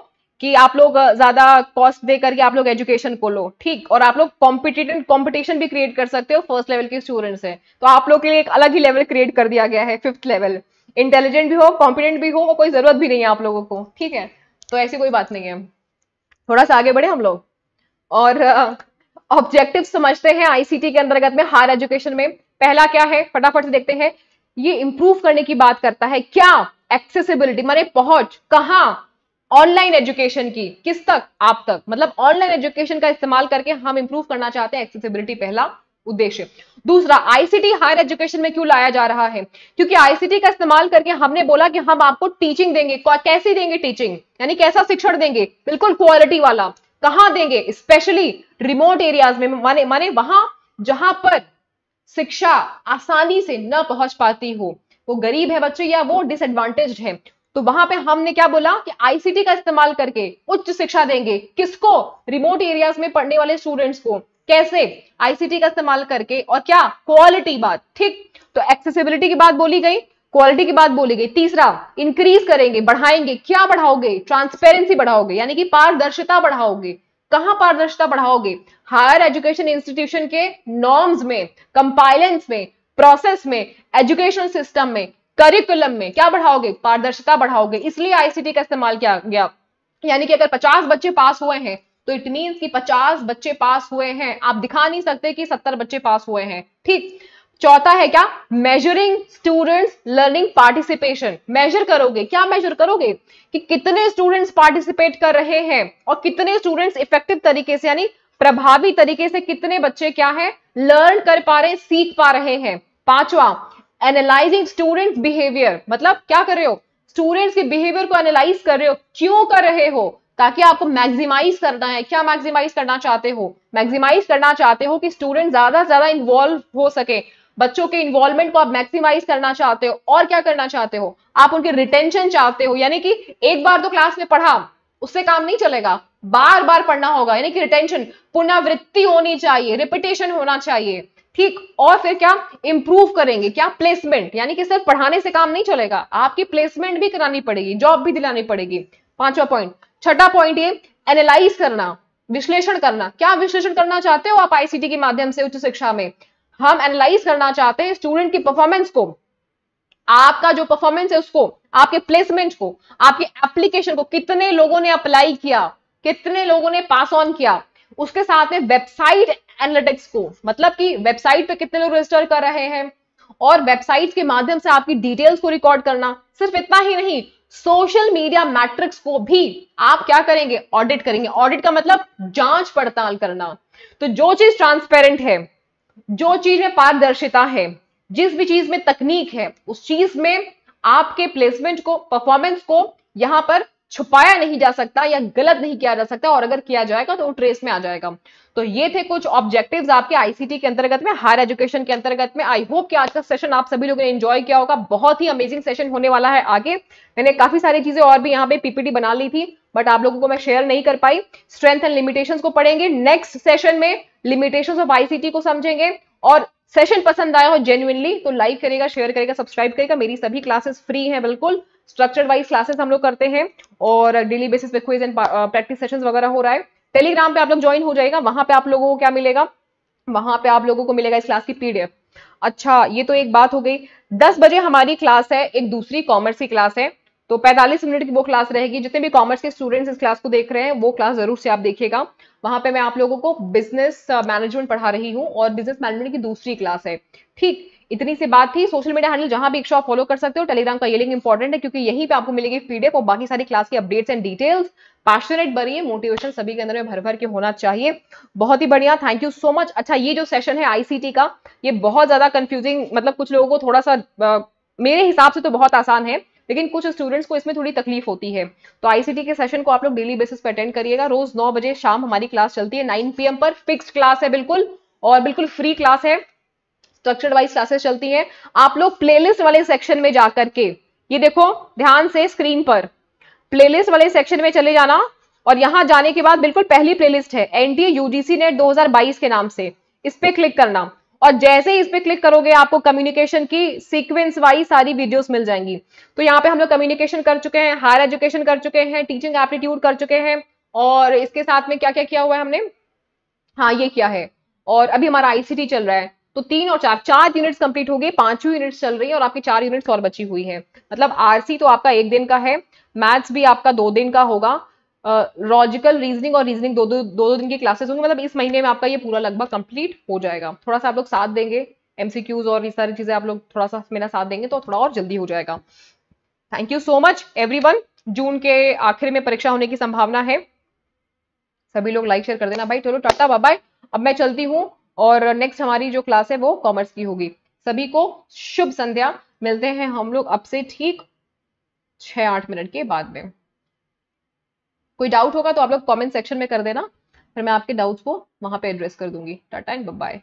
कि आप लोग ज्यादा कॉस्ट दे करके आप लोग एजुकेशन को लो ठीक और आप लोग कॉम्पिटेटिव कॉम्पिटिशन भी क्रिएट कर सकते हो फर्स्ट लेवल के स्टूडेंट्स हैं तो आप लोग के लिए एक अलग ही लेवल क्रिएट कर दिया गया है फिफ्थ लेवल इंटेलिजेंट भी हो कॉम्पिटेंट भी हो और कोई जरूरत भी नहीं है आप लोगों को ठीक है तो ऐसी कोई बात नहीं है थोड़ा सा आगे बढ़े हम लोग और ऑब्जेक्टिव समझते हैं आईसीटी के अंतर्गत में हायर एजुकेशन में पहला क्या है फटाफट से देखते हैं ये इंप्रूव करने की बात करता है क्या एक्सेसिबिलिटी माने पहुंच कहाँ ऑनलाइन एजुकेशन की किस तक आप तक मतलब ऑनलाइन एजुकेशन का इस्तेमाल करके हम इंप्रूव करना चाहते हैं एक्सेसिबिलिटी पहला उद्देश्य दूसरा आईसीटी हायर एजुकेशन में क्यों लाया जा रहा है क्योंकि आईसीटी का इस्तेमाल करके हमने बोला कि हम आपको टीचिंग देंगे कैसे देंगे टीचिंग यानी कैसा शिक्षण देंगे बिल्कुल क्वालिटी वाला कहां देंगे स्पेशली रिमोट एरियाज में माने माने वहां जहां पर शिक्षा आसानी से न पहुंच पाती हो वो गरीब है बच्चे या वो डिसएडवांटेज है तो वहां पे हमने क्या बोला कि आईसीटी का इस्तेमाल करके उच्च शिक्षा देंगे किसको रिमोट एरियाज में पढ़ने वाले स्टूडेंट्स को कैसे आईसीटी का इस्तेमाल करके और क्या क्वालिटी बात ठीक तो एक्सेसिबिलिटी की बात बोली गई क्वालिटी की बात बोली गई तीसरा इंक्रीज करेंगे बढ़ाएंगे क्या बढ़ाओगे ट्रांसपेरेंसी बढ़ाओगे यानी कि पारदर्शिता बढ़ाओगे कहां पारदर्शिता बढ़ाओगे हायर एजुकेशन इंस्टीट्यूशन के नॉर्म्स में कंपाइलेंस में प्रोसेस में एजुकेशन सिस्टम में करिकुलम में क्या बढ़ाओगे पारदर्शिता बढ़ाओगे इसलिए आईसीटी का इस्तेमाल किया गया यानी कि अगर पचास बच्चे पास हुए हैं तो इट मीन कि 50 बच्चे पास हुए हैं आप दिखा नहीं सकते कि 70 बच्चे पास हुए हैं ठीक चौथा है क्या measuring students learning participation measure करोगे क्या मेजर करोगे कि कितने स्टूडेंट्स पार्टिसिपेट कर रहे हैं और कितने स्टूडेंट्स इफेक्टिव तरीके से यानी प्रभावी तरीके से कितने बच्चे क्या है लर्न कर पा रहे सीख पा रहे हैं पांचवा एनालाइजिंग स्टूडेंट बिहेवियर मतलब क्या कर रहे हो स्टूडेंट्स के बिहेवियर को एनालाइज कर रहे हो क्यों कर रहे हो ताकि आपको मैक्सिमाइज करना है क्या मैक्सिमाइज करना चाहते हो मैक्सिमाइज करना चाहते हो कि स्टूडेंट ज्यादा से ज्यादा इन्वॉल्व हो सके बच्चों के इन्वॉल्वमेंट को आप मैक्सिमाइज करना चाहते हो और क्या करना चाहते हो आप उनके रिटेंशन चाहते हो यानी कि एक बार तो क्लास में पढ़ा उससे काम नहीं चलेगा बार बार पढ़ना होगा यानी कि रिटेंशन पुनरावृत्ति होनी चाहिए रिपीटेशन होना चाहिए ठीक और फिर क्या इंप्रूव करेंगे क्या प्लेसमेंट यानी कि सिर्फ पढ़ाने से काम नहीं चलेगा आपकी प्लेसमेंट भी करानी पड़ेगी जॉब भी दिलानी पड़ेगी पांचवा पॉइंट छठा पॉइंट ये एनालाइज करना विश्लेषण करना क्या विश्लेषण करना चाहते हो आप आईसीटी के माध्यम से उच्च शिक्षा में हम एनालाइज करना चाहते हैं स्टूडेंट की परफॉर्मेंस को आपका जो परफॉर्मेंस है उसको आपके प्लेसमेंट को आपके एप्लीकेशन को कितने लोगों ने अप्लाई किया कितने लोगों ने पास ऑन किया उसके साथ में वेबसाइट एनालिटिक्स को मतलब कि वेबसाइट पे कितने लोग रजिस्टर कर रहे हैं और वेबसाइट के माध्यम से आपकी डिटेल्स को रिकॉर्ड करना सिर्फ इतना ही नहीं सोशल मीडिया मैट्रिक्स को भी आप क्या करेंगे ऑडिट करेंगे ऑडिट का मतलब जांच पड़ताल करना तो जो चीज ट्रांसपेरेंट है जो चीज में पारदर्शिता है जिस भी चीज में तकनीक है उस चीज में आपके प्लेसमेंट को परफॉर्मेंस को यहां पर छुपाया नहीं जा सकता या गलत नहीं किया जा सकता और अगर किया जाएगा तो वो ट्रेस में आ जाएगा तो ये थे कुछ ऑब्जेक्टिव्स आपके आईसीटी के अंतर्गत में हायर एजुकेशन के अंतर्गत में आई होप कि आज का सेशन आप सभी लोगों ने एंजॉय किया होगा बहुत ही अमेजिंग सेशन होने वाला है आगे मैंने काफी सारी चीजें और भी यहाँ पे पीपीटी बना ली थी बट आप लोगों को मैं शेयर नहीं कर पाई स्ट्रेंथ एंड लिमिटेशन को पढ़ेंगे नेक्स्ट सेशन में लिमिटेशन ऑफ आईसीटी को समझेंगे और सेशन पसंद आया हो जेन्यूनली तो लाइक करेगा शेयर करेगा सब्सक्राइब करेगा मेरी सभी क्लासेस फ्री है बिल्कुल स्ट्रक्चर वाइज क्लासेस हम लोग करते हैं और डेली बेसिस पे क्विज एंड प्रैक्टिस सेशंस वगैरह हो रहा है टेलीग्राम पे आप लोग ज्वाइन हो जाएगा वहां पे आप लोगों को क्या मिलेगा वहां पे आप लोगों को मिलेगा इस क्लास की पीडीएफ अच्छा ये तो एक बात हो गई दस बजे हमारी क्लास है एक दूसरी कॉमर्स की क्लास है तो पैंतालीस मिनट की वो क्लास रहेगी जितने भी कॉमर्स के स्टूडेंट्स इस क्लास को देख रहे हैं वो क्लास जरूर से आप देखिएगा वहां पे मैं आप लोगों को बिजनेस मैनेजमेंट uh, पढ़ा रही हूँ और बिजनेस मैनेजमेंट की दूसरी क्लास है ठीक इतनी सी बात थी सोशल मीडिया हैंडल जहां भी एक शॉप फॉलो कर सकते हो टेलीग्राम का ये लिंक इंपॉर्टेंट है क्योंकि यहीं पे आपको मिलेगी पीडीएफ और बाकी सारी क्लास की अपडेट्स एंड डिटेल्स पैशनेट बनिए मोटिवेशन सभी के अंदर में भर भर के होना चाहिए बहुत ही बढ़िया थैंक यू सो मच अच्छा ये जो सेशन है आईसीटी का ये बहुत ज्यादा कंफ्यूजिंग मतलब कुछ लोगों को थोड़ा सा आ, मेरे हिसाब से तो बहुत आसान है लेकिन कुछ स्टूडेंट्स को इसमें थोड़ी तकलीफ होती है तो आईसीटी के सेशन को आप लोग डेली बेसिस पर अटेंड करिएगा रोज नौ बजे शाम हमारी क्लास चलती है नाइन पीएम पर फिक्स क्लास है बिल्कुल और बिल्कुल फ्री क्लास है स्ट्रक्चर वाइज क्लासेस चलती हैं आप लोग प्लेलिस्ट वाले सेक्शन में जाकर के ये देखो ध्यान से स्क्रीन पर प्लेलिस्ट वाले सेक्शन में चले जाना और यहां जाने के बाद बिल्कुल पहली प्लेलिस्ट है एनडीए यूजीसी नेट 2022 के नाम से इस पर क्लिक करना और जैसे ही इस पर क्लिक करोगे आपको कम्युनिकेशन की सीक्वेंस वाइज सारी वीडियोस मिल जाएंगी तो यहाँ पे हम लोग कम्युनिकेशन कर चुके हैं हायर एजुकेशन कर चुके हैं टीचिंग एप्टीट्यूड कर चुके हैं और इसके साथ में क्या क्या किया हुआ है हमने हाँ ये किया है और अभी हमारा आईसीटी चल रहा है तो तीन और चार चार यूनिट्स कंप्लीट हो गई पांचों यूनिट्स चल रही है और आपकी चार यूनिट्स और बची हुई है मतलब आरसी तो आपका एक दिन का है मैथ्स भी आपका दो दिन का होगा लॉजिकल uh, रीजनिंग और रीजनिंग दो दो दो दो दिन की क्लासेस होंगी मतलब इस महीने में आपका ये पूरा लगभग कंप्लीट हो जाएगा थोड़ा सा आप लोग साथ देंगे एमसीक्यूज और ये सारी चीजें आप लोग थोड़ा सा मेरा साथ देंगे तो थोड़ा और जल्दी हो जाएगा thank you so much everyone June के आखिर में परीक्षा होने की संभावना है सभी लोग लाइक शेयर कर देना भाई चलो टाटा बाय अब मैं चलती हूँ और नेक्स्ट हमारी जो क्लास है वो कॉमर्स की होगी सभी को शुभ संध्या मिलते हैं हम लोग अब से ठीक छह आठ मिनट के बाद में कोई डाउट होगा तो आप लोग कमेंट सेक्शन में कर देना फिर मैं आपके डाउट्स को वहां पे एड्रेस कर दूंगी टाटा एंड बाय